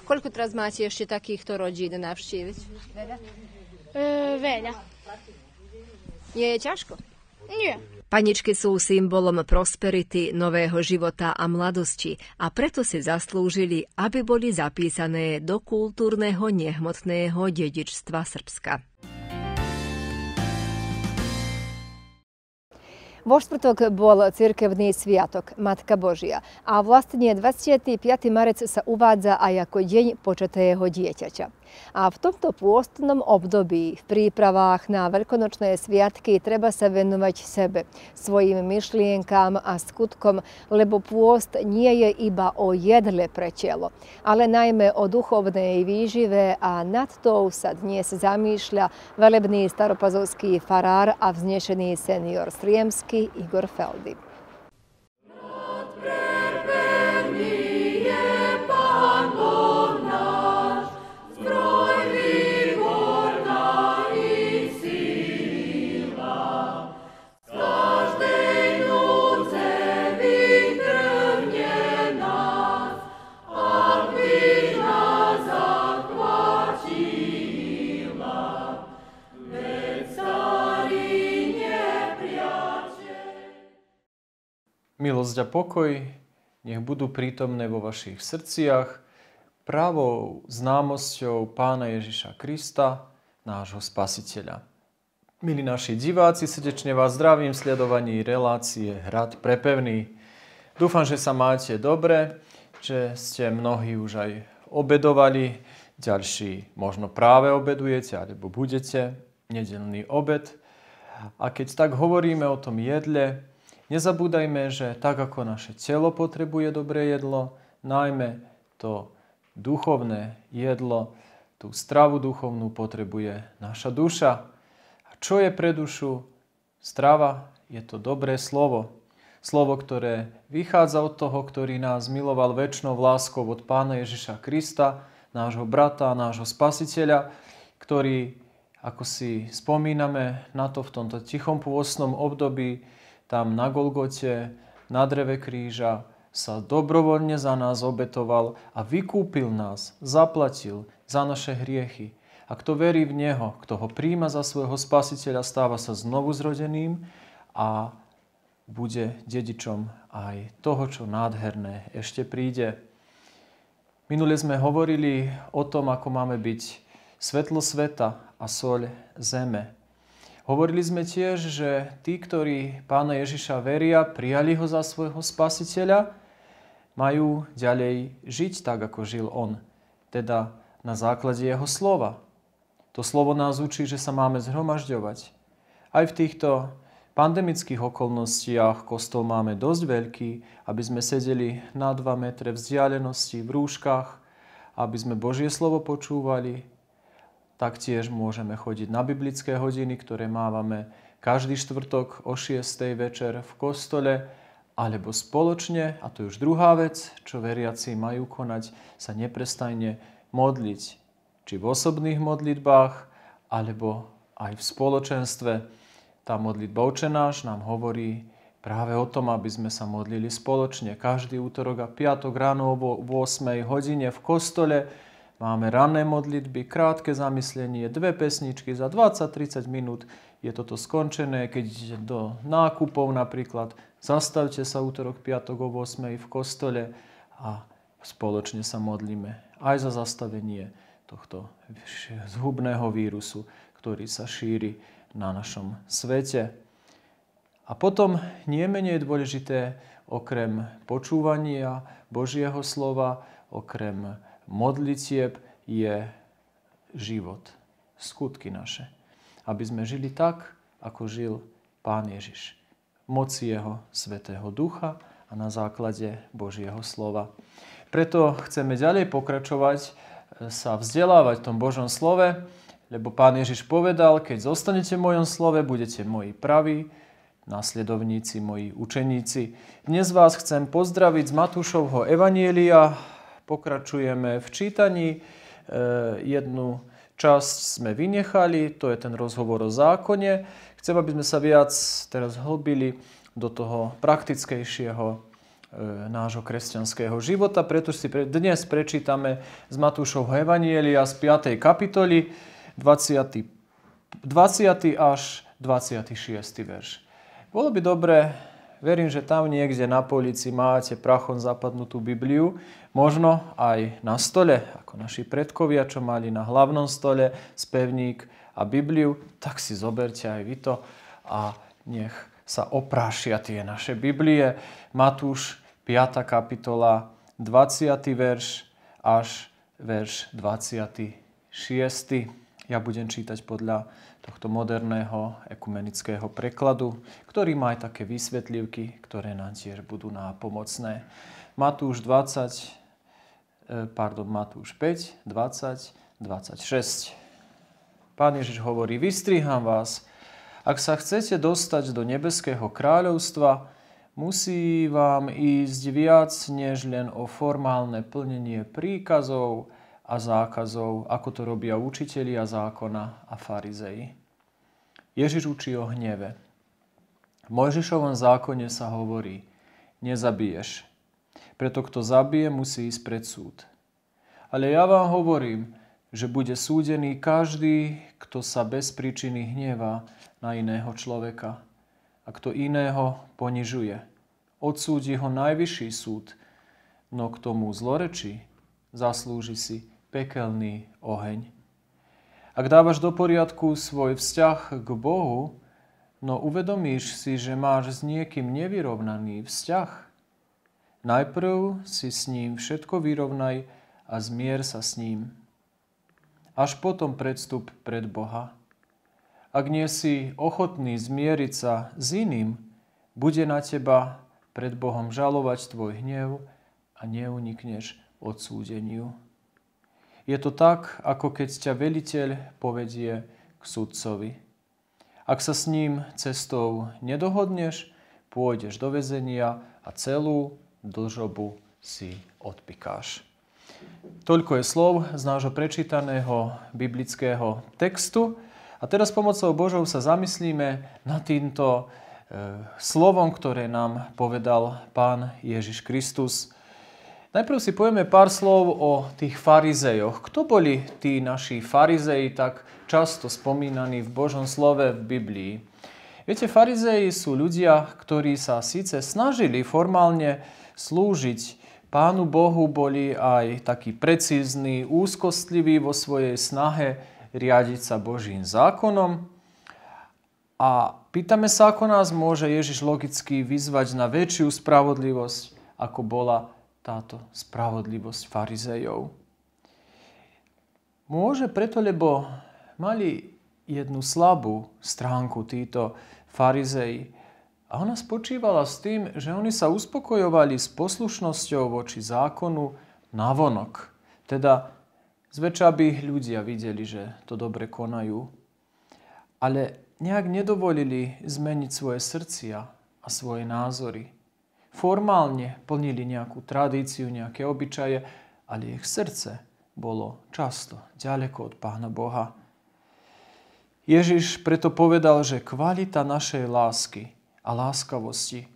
A koľko teraz máte ešte takýchto rodín navštíviť? Veľa? E, Nie je ťažko? Nie. Paničky sú symbolom prosperity, nového života a mladosti a preto si zaslúžili, aby boli zapísané do kultúrneho nehmotného dedičstva Srbska. Vo štvrtok bol cirkevný sviatok Matka Božia a vlastne 25. marec sa uvádza aj ako deň počatého dieťaťa. A v tomto pôstnom období v prípravách na veľkonočné sviatky treba sa venovať sebe, svojim myšlienkám a skutkom, lebo pôst nie je iba o jedle pre telo, ale najmä o duchovnej výžive a nad tou sa dnes zamýšľa velebný staropazovský farár a vznešený senior Striemsky Igor Feldy. Not Milosť a pokoj nech budú prítomné vo vašich srdciach právou známosťou Pána Ježiša Krista, nášho Spasiteľa. Milí naši diváci, srdečne vás zdravím v sledovaní relácie Hrad prepevný. Dúfam, že sa máte dobre, že ste mnohí už aj obedovali, ďalší možno práve obedujete alebo budete, nedelný obed. A keď tak hovoríme o tom jedle, Nezabúdajme, že tak ako naše telo potrebuje dobré jedlo, najmä to duchovné jedlo, tú stravu duchovnú potrebuje naša duša. A čo je pre dušu strava? Je to dobré slovo. Slovo, ktoré vychádza od toho, ktorý nás miloval väčšnou láskou od Pána Ježiša Krista, nášho brata, nášho spasiteľa, ktorý, ako si spomíname na to v tomto tichom pôstnom období, tam na Golgote, na dreve kríža, sa dobrovoľne za nás obetoval a vykúpil nás, zaplatil za naše hriechy. A kto verí v Neho, kto ho príjma za svojho spasiteľa, stáva sa znovu zrodeným a bude dedičom aj toho, čo nádherné ešte príde. Minule sme hovorili o tom, ako máme byť svetlo sveta a soľ zeme. Hovorili sme tiež, že tí, ktorí pána Ježiša veria, prijali ho za svojho spasiteľa, majú ďalej žiť tak, ako žil on, teda na základe jeho slova. To slovo nás učí, že sa máme zhromažďovať. Aj v týchto pandemických okolnostiach kostol máme dosť veľký, aby sme sedeli na 2 metre vzdialenosti v rúškach, aby sme Božie slovo počúvali, Taktiež môžeme chodiť na biblické hodiny, ktoré mávame každý štvrtok o 6. večer v kostole, alebo spoločne, a to je už druhá vec, čo veriaci majú konať, sa neprestajne modliť. Či v osobných modlitbách, alebo aj v spoločenstve. Tá modlitba očenáš nám hovorí práve o tom, aby sme sa modlili spoločne. Každý útorok a piatok ráno o 8. hodine v kostole, Máme ranné modlitby, krátke zamyslenie, dve pesničky za 20-30 minút je toto skončené. Keď idete do nákupov napríklad, zastavte sa útorok, piatok o 8 v kostole a spoločne sa modlíme aj za zastavenie tohto zhubného vírusu, ktorý sa šíri na našom svete. A potom nie menej dôležité, okrem počúvania Božieho slova, okrem modlitieb je život, skutky naše. Aby sme žili tak, ako žil Pán Ježiš. Moci Jeho Svetého Ducha a na základe Božieho slova. Preto chceme ďalej pokračovať, e, sa vzdelávať v tom Božom slove, lebo Pán Ježiš povedal, keď zostanete v mojom slove, budete moji praví, nasledovníci, moji učeníci. Dnes vás chcem pozdraviť z Matúšovho Evanielia, Pokračujeme v čítaní. E, jednu časť sme vynechali, to je ten rozhovor o zákone. Chcem, aby sme sa viac teraz hlbili do toho praktickejšieho e, nášho kresťanského života, preto si dnes prečítame z Matúšovho Evanielia z 5. kapitoli 20, 20 až 26. verš. Bolo by dobre Verím, že tam niekde na polici máte prachom zapadnutú Bibliu, možno aj na stole, ako naši predkovia, čo mali na hlavnom stole spevník a Bibliu, tak si zoberte aj vy to a nech sa oprášia tie naše Biblie. Matúš 5. kapitola 20. verš až verš 26. Ja budem čítať podľa tohto moderného ekumenického prekladu, ktorý má aj také vysvetlivky, ktoré nám tiež budú nápomocné. Matúš 20, e, pardon, Matúš 5, 20, 26. Pán Ježiš hovorí, vystriham vás, ak sa chcete dostať do nebeského kráľovstva, musí vám ísť viac než len o formálne plnenie príkazov a zákazov, ako to robia učitelia zákona a farizeji. Ježiš učí o hneve. V Mojžišovom zákone sa hovorí, nezabiješ. Preto kto zabije, musí ísť pred súd. Ale ja vám hovorím, že bude súdený každý, kto sa bez príčiny hnieva na iného človeka a kto iného ponižuje. Odsúdi ho najvyšší súd, no k tomu zlorečí, zaslúži si pekelný oheň. Ak dávaš do poriadku svoj vzťah k Bohu, no uvedomíš si, že máš s niekým nevyrovnaný vzťah. Najprv si s ním všetko vyrovnaj a zmier sa s ním. Až potom predstup pred Boha. Ak nie si ochotný zmieriť sa s iným, bude na teba pred Bohom žalovať tvoj hnev a neunikneš odsúdeniu. Je to tak, ako keď ťa veliteľ povedie k sudcovi. Ak sa s ním cestou nedohodneš, pôjdeš do väzenia a celú dlžobu si odpikáš. Toľko je slov z nášho prečítaného biblického textu. A teraz pomocou Božou sa zamyslíme nad týmto e, slovom, ktoré nám povedal Pán Ježiš Kristus Najprv si povieme pár slov o tých farizejoch. Kto boli tí naši farizeji, tak často spomínaní v Božom slove v Biblii? Viete, farizeji sú ľudia, ktorí sa síce snažili formálne slúžiť Pánu Bohu, boli aj takí precízni, úzkostliví vo svojej snahe riadiť sa Božím zákonom. A pýtame sa, ako nás môže Ježiš logicky vyzvať na väčšiu spravodlivosť, ako bola táto spravodlivosť farizejov. Môže preto, lebo mali jednu slabú stránku títo farizeji. A ona spočívala s tým, že oni sa uspokojovali s poslušnosťou voči zákonu na vonok. Teda zväčša by ľudia videli, že to dobre konajú. Ale nejak nedovolili zmeniť svoje srdcia a svoje názory formálne plnili nejakú tradíciu, nejaké obyčaje, ale ich srdce bolo často ďaleko od Pána Boha. Ježiš preto povedal, že kvalita našej lásky a láskavosti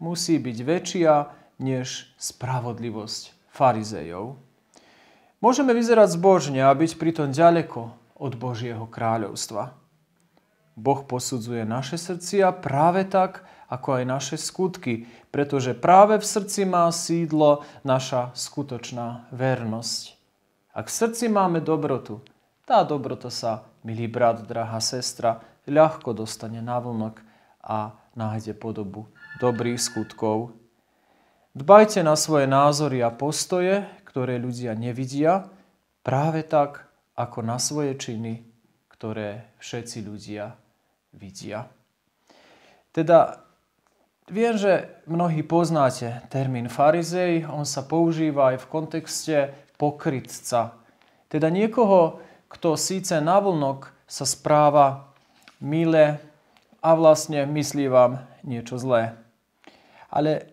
musí byť väčšia než spravodlivosť farizejov. Môžeme vyzerať zbožne a byť pritom ďaleko od Božieho kráľovstva. Boh posudzuje naše srdcia práve tak, ako aj naše skutky, pretože práve v srdci má sídlo naša skutočná vernosť. Ak v srdci máme dobrotu, tá dobrota sa, milý brat, drahá sestra, ľahko dostane na vlnok a nájde podobu dobrých skutkov. Dbajte na svoje názory a postoje, ktoré ľudia nevidia, práve tak, ako na svoje činy, ktoré všetci ľudia vidia. Teda Viem, že mnohí poznáte termín farizej, on sa používa aj v kontexte pokrytca. Teda niekoho, kto síce navlnok sa správa milé a vlastne myslí vám niečo zlé. Ale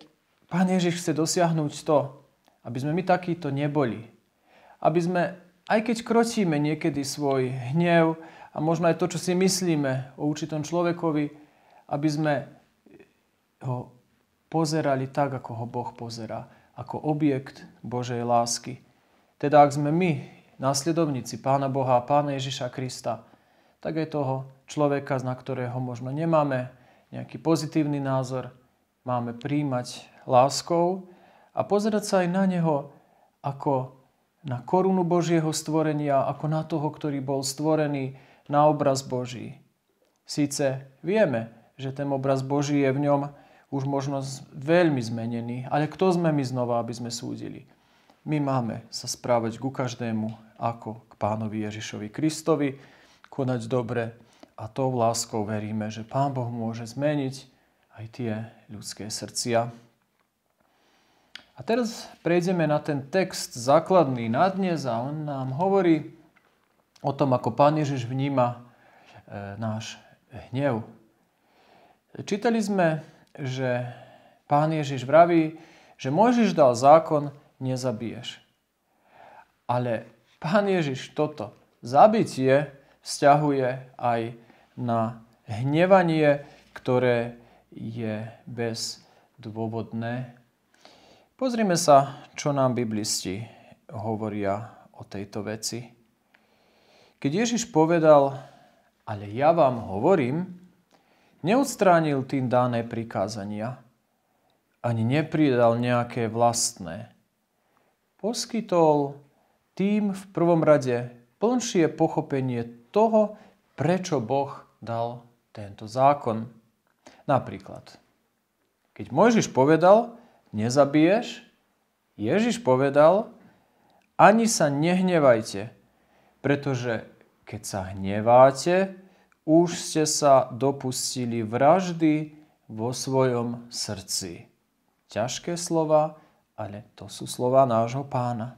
Pán Ježiš chce dosiahnuť to, aby sme my takíto neboli. Aby sme, aj keď kročíme niekedy svoj hnev a možno aj to, čo si myslíme o určitom človekovi, aby sme ho pozerali tak, ako ho Boh pozerá, ako objekt Božej lásky. Teda ak sme my, následovníci Pána Boha a Pána Ježiša Krista, tak aj toho človeka, na ktorého možno nemáme nejaký pozitívny názor, máme príjmať láskou a pozerať sa aj na neho ako na korunu Božieho stvorenia, ako na toho, ktorý bol stvorený na obraz Boží. Sice vieme, že ten obraz Boží je v ňom už možno veľmi zmenení, ale kto sme my znova, aby sme súdili? My máme sa správať ku každému ako k pánovi Ježišovi Kristovi, konať dobre a tou láskou veríme, že Pán Boh môže zmeniť aj tie ľudské srdcia. A teraz prejdeme na ten text základný na dnes a on nám hovorí o tom, ako Pán Ježiš vníma e, náš hnev. Čítali sme že pán Ježiš vraví, že Mojžiš dal zákon, nezabiješ. Ale pán Ježiš toto zabitie vzťahuje aj na hnevanie, ktoré je bezdôvodné. Pozrime sa, čo nám biblisti hovoria o tejto veci. Keď Ježiš povedal, ale ja vám hovorím, neodstránil tým dané prikázania, ani nepridal nejaké vlastné. Poskytol tým v prvom rade plnšie pochopenie toho, prečo Boh dal tento zákon. Napríklad, keď Mojžiš povedal, nezabiješ, Ježiš povedal, ani sa nehnevajte, pretože keď sa hneváte, už ste sa dopustili vraždy vo svojom srdci. Ťažké slova, ale to sú slova nášho pána.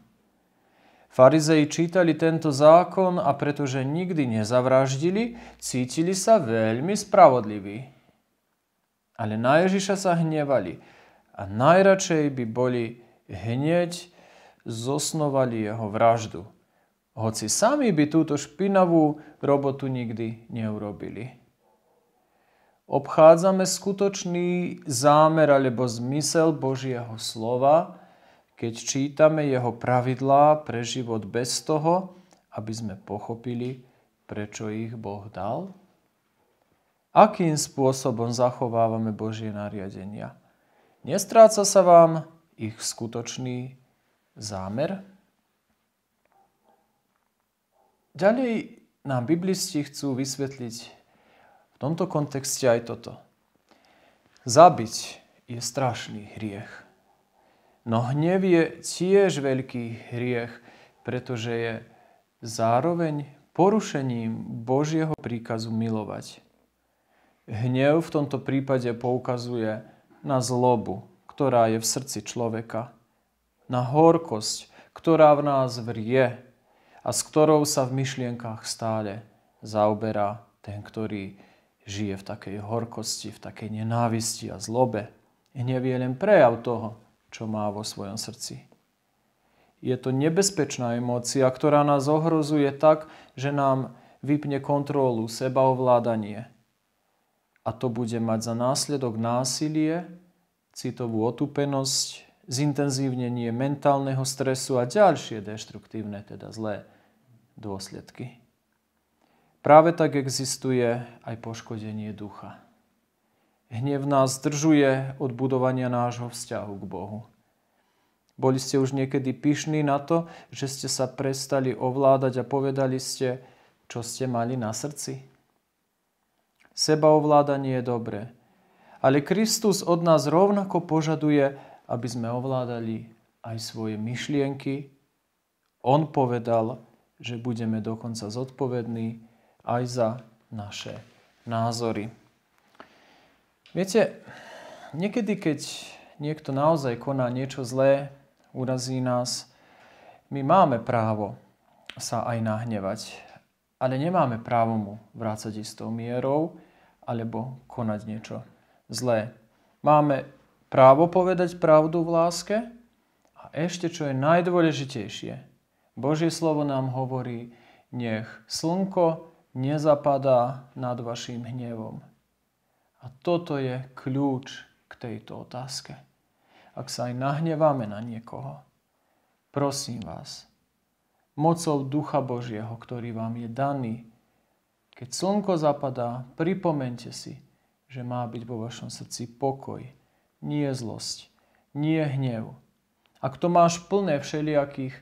Farizei čítali tento zákon a pretože nikdy nezavraždili, cítili sa veľmi spravodliví. Ale na Ježiša sa hnevali a najradšej by boli hneď zosnovali jeho vraždu hoci sami by túto špinavú robotu nikdy neurobili. Obchádzame skutočný zámer alebo zmysel Božieho slova, keď čítame jeho pravidlá pre život bez toho, aby sme pochopili, prečo ich Boh dal? Akým spôsobom zachovávame Božie nariadenia? Nestráca sa vám ich skutočný zámer? Ďalej nám biblisti chcú vysvetliť v tomto kontexte aj toto. Zabiť je strašný hriech. No hnev je tiež veľký hriech, pretože je zároveň porušením Božieho príkazu milovať. Hnev v tomto prípade poukazuje na zlobu, ktorá je v srdci človeka, na horkosť, ktorá v nás vrie, a s ktorou sa v myšlienkach stále zaoberá ten, ktorý žije v takej horkosti, v takej nenávisti a zlobe. Hnev je len prejav toho, čo má vo svojom srdci. Je to nebezpečná emócia, ktorá nás ohrozuje tak, že nám vypne kontrolu, sebaovládanie. A to bude mať za následok násilie, citovú otupenosť, zintenzívnenie mentálneho stresu a ďalšie deštruktívne, teda zlé dôsledky. Práve tak existuje aj poškodenie ducha. Hnev nás zdržuje od budovania nášho vzťahu k Bohu. Boli ste už niekedy pyšní na to, že ste sa prestali ovládať a povedali ste, čo ste mali na srdci? Seba ovládanie je dobré, ale Kristus od nás rovnako požaduje aby sme ovládali aj svoje myšlienky. On povedal, že budeme dokonca zodpovední aj za naše názory. Viete, niekedy, keď niekto naozaj koná niečo zlé, urazí nás, my máme právo sa aj nahnevať, ale nemáme právo mu vrácať istou mierou alebo konať niečo zlé. Máme právo povedať pravdu v láske a ešte čo je najdôležitejšie, Božie slovo nám hovorí, nech slnko nezapadá nad vašim hnevom. A toto je kľúč k tejto otázke. Ak sa aj nahneváme na niekoho, prosím vás, mocou Ducha Božieho, ktorý vám je daný, keď slnko zapadá, pripomente si, že má byť vo vašom srdci pokoj, nie zlosť, nie hnev. A to máš plné všelijakých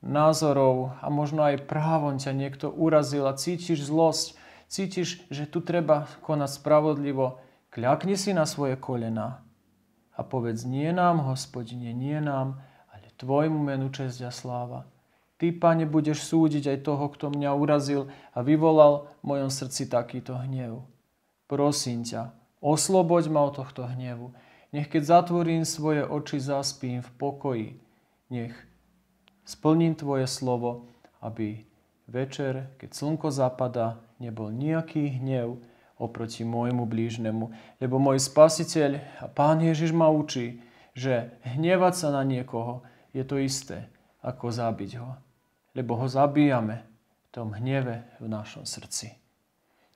názorov a možno aj právom ťa niekto urazil a cítiš zlosť, cítiš, že tu treba konať spravodlivo, kľakni si na svoje kolena a povedz nie nám, hospodine, nie nám, ale tvojmu menu česť a sláva. Ty, Pane, budeš súdiť aj toho, kto mňa urazil a vyvolal v mojom srdci takýto hnev. Prosím ťa, osloboď ma od tohto hnevu nech keď zatvorím svoje oči, zaspím v pokoji. Nech splním Tvoje slovo, aby večer, keď slnko zapadá, nebol nejaký hnev oproti môjmu blížnemu. Lebo môj spasiteľ a Pán Ježiš ma učí, že hnevať sa na niekoho je to isté, ako zabiť ho. Lebo ho zabíjame v tom hneve v našom srdci.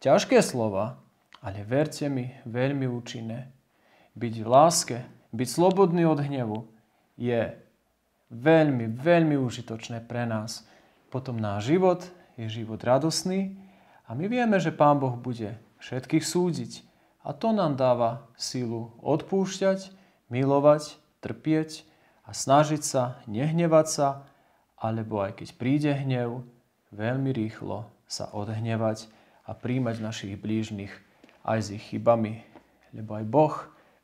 Ťažké slova, ale verte mi, veľmi účinné byť v láske, byť slobodný od hnevu je veľmi, veľmi užitočné pre nás. Potom náš život je život radosný a my vieme, že Pán Boh bude všetkých súdiť. A to nám dáva sílu odpúšťať, milovať, trpieť a snažiť sa, nehnevať sa, alebo aj keď príde hnev, veľmi rýchlo sa odhnevať a príjmať našich blížnych aj s ich chybami. Lebo aj Boh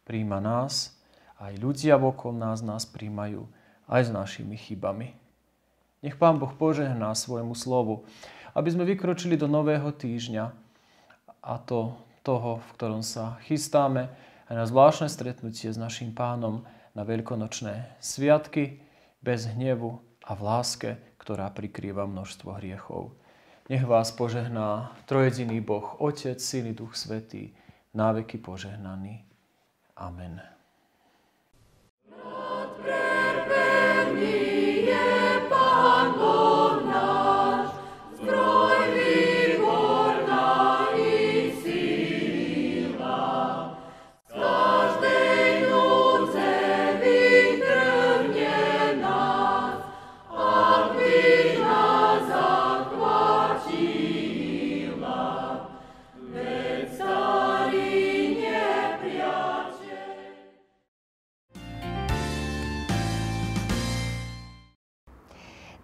príjma nás, aj ľudia okolo nás nás príjmajú aj s našimi chybami. Nech Pán Boh požehná svojmu slovu, aby sme vykročili do nového týždňa a to toho, v ktorom sa chystáme aj na zvláštne stretnutie s našim pánom na veľkonočné sviatky bez hnevu a v láske, ktorá prikrýva množstvo hriechov. Nech vás požehná trojediný Boh, Otec, Syn i Duch Svetý, náveky požehnaný. Amen.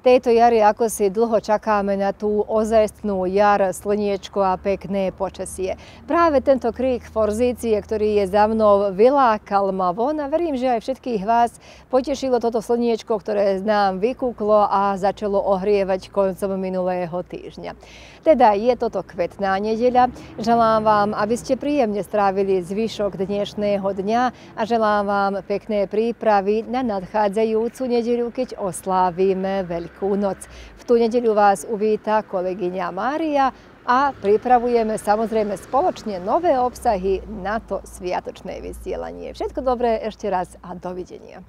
tejto jari ako si dlho čakáme na tú ozestnú jar, slniečko a pekné počasie. Práve tento krík forzície, ktorý je za mnou, vylákal ma von a verím, že aj všetkých vás potešilo toto slniečko, ktoré nám vykúklo a začalo ohrievať koncom minulého týždňa. Teda je toto kvetná nedeľa. Želám vám, aby ste príjemne strávili zvyšok dnešného dňa a želám vám pekné prípravy na nadchádzajúcu nedeľu, keď oslávime veľký Veľkú noc. V tú nedeľu vás uvíta kolegyňa Mária a pripravujeme samozrejme spoločne nové obsahy na to sviatočné vysielanie. Všetko dobré ešte raz a dovidenia.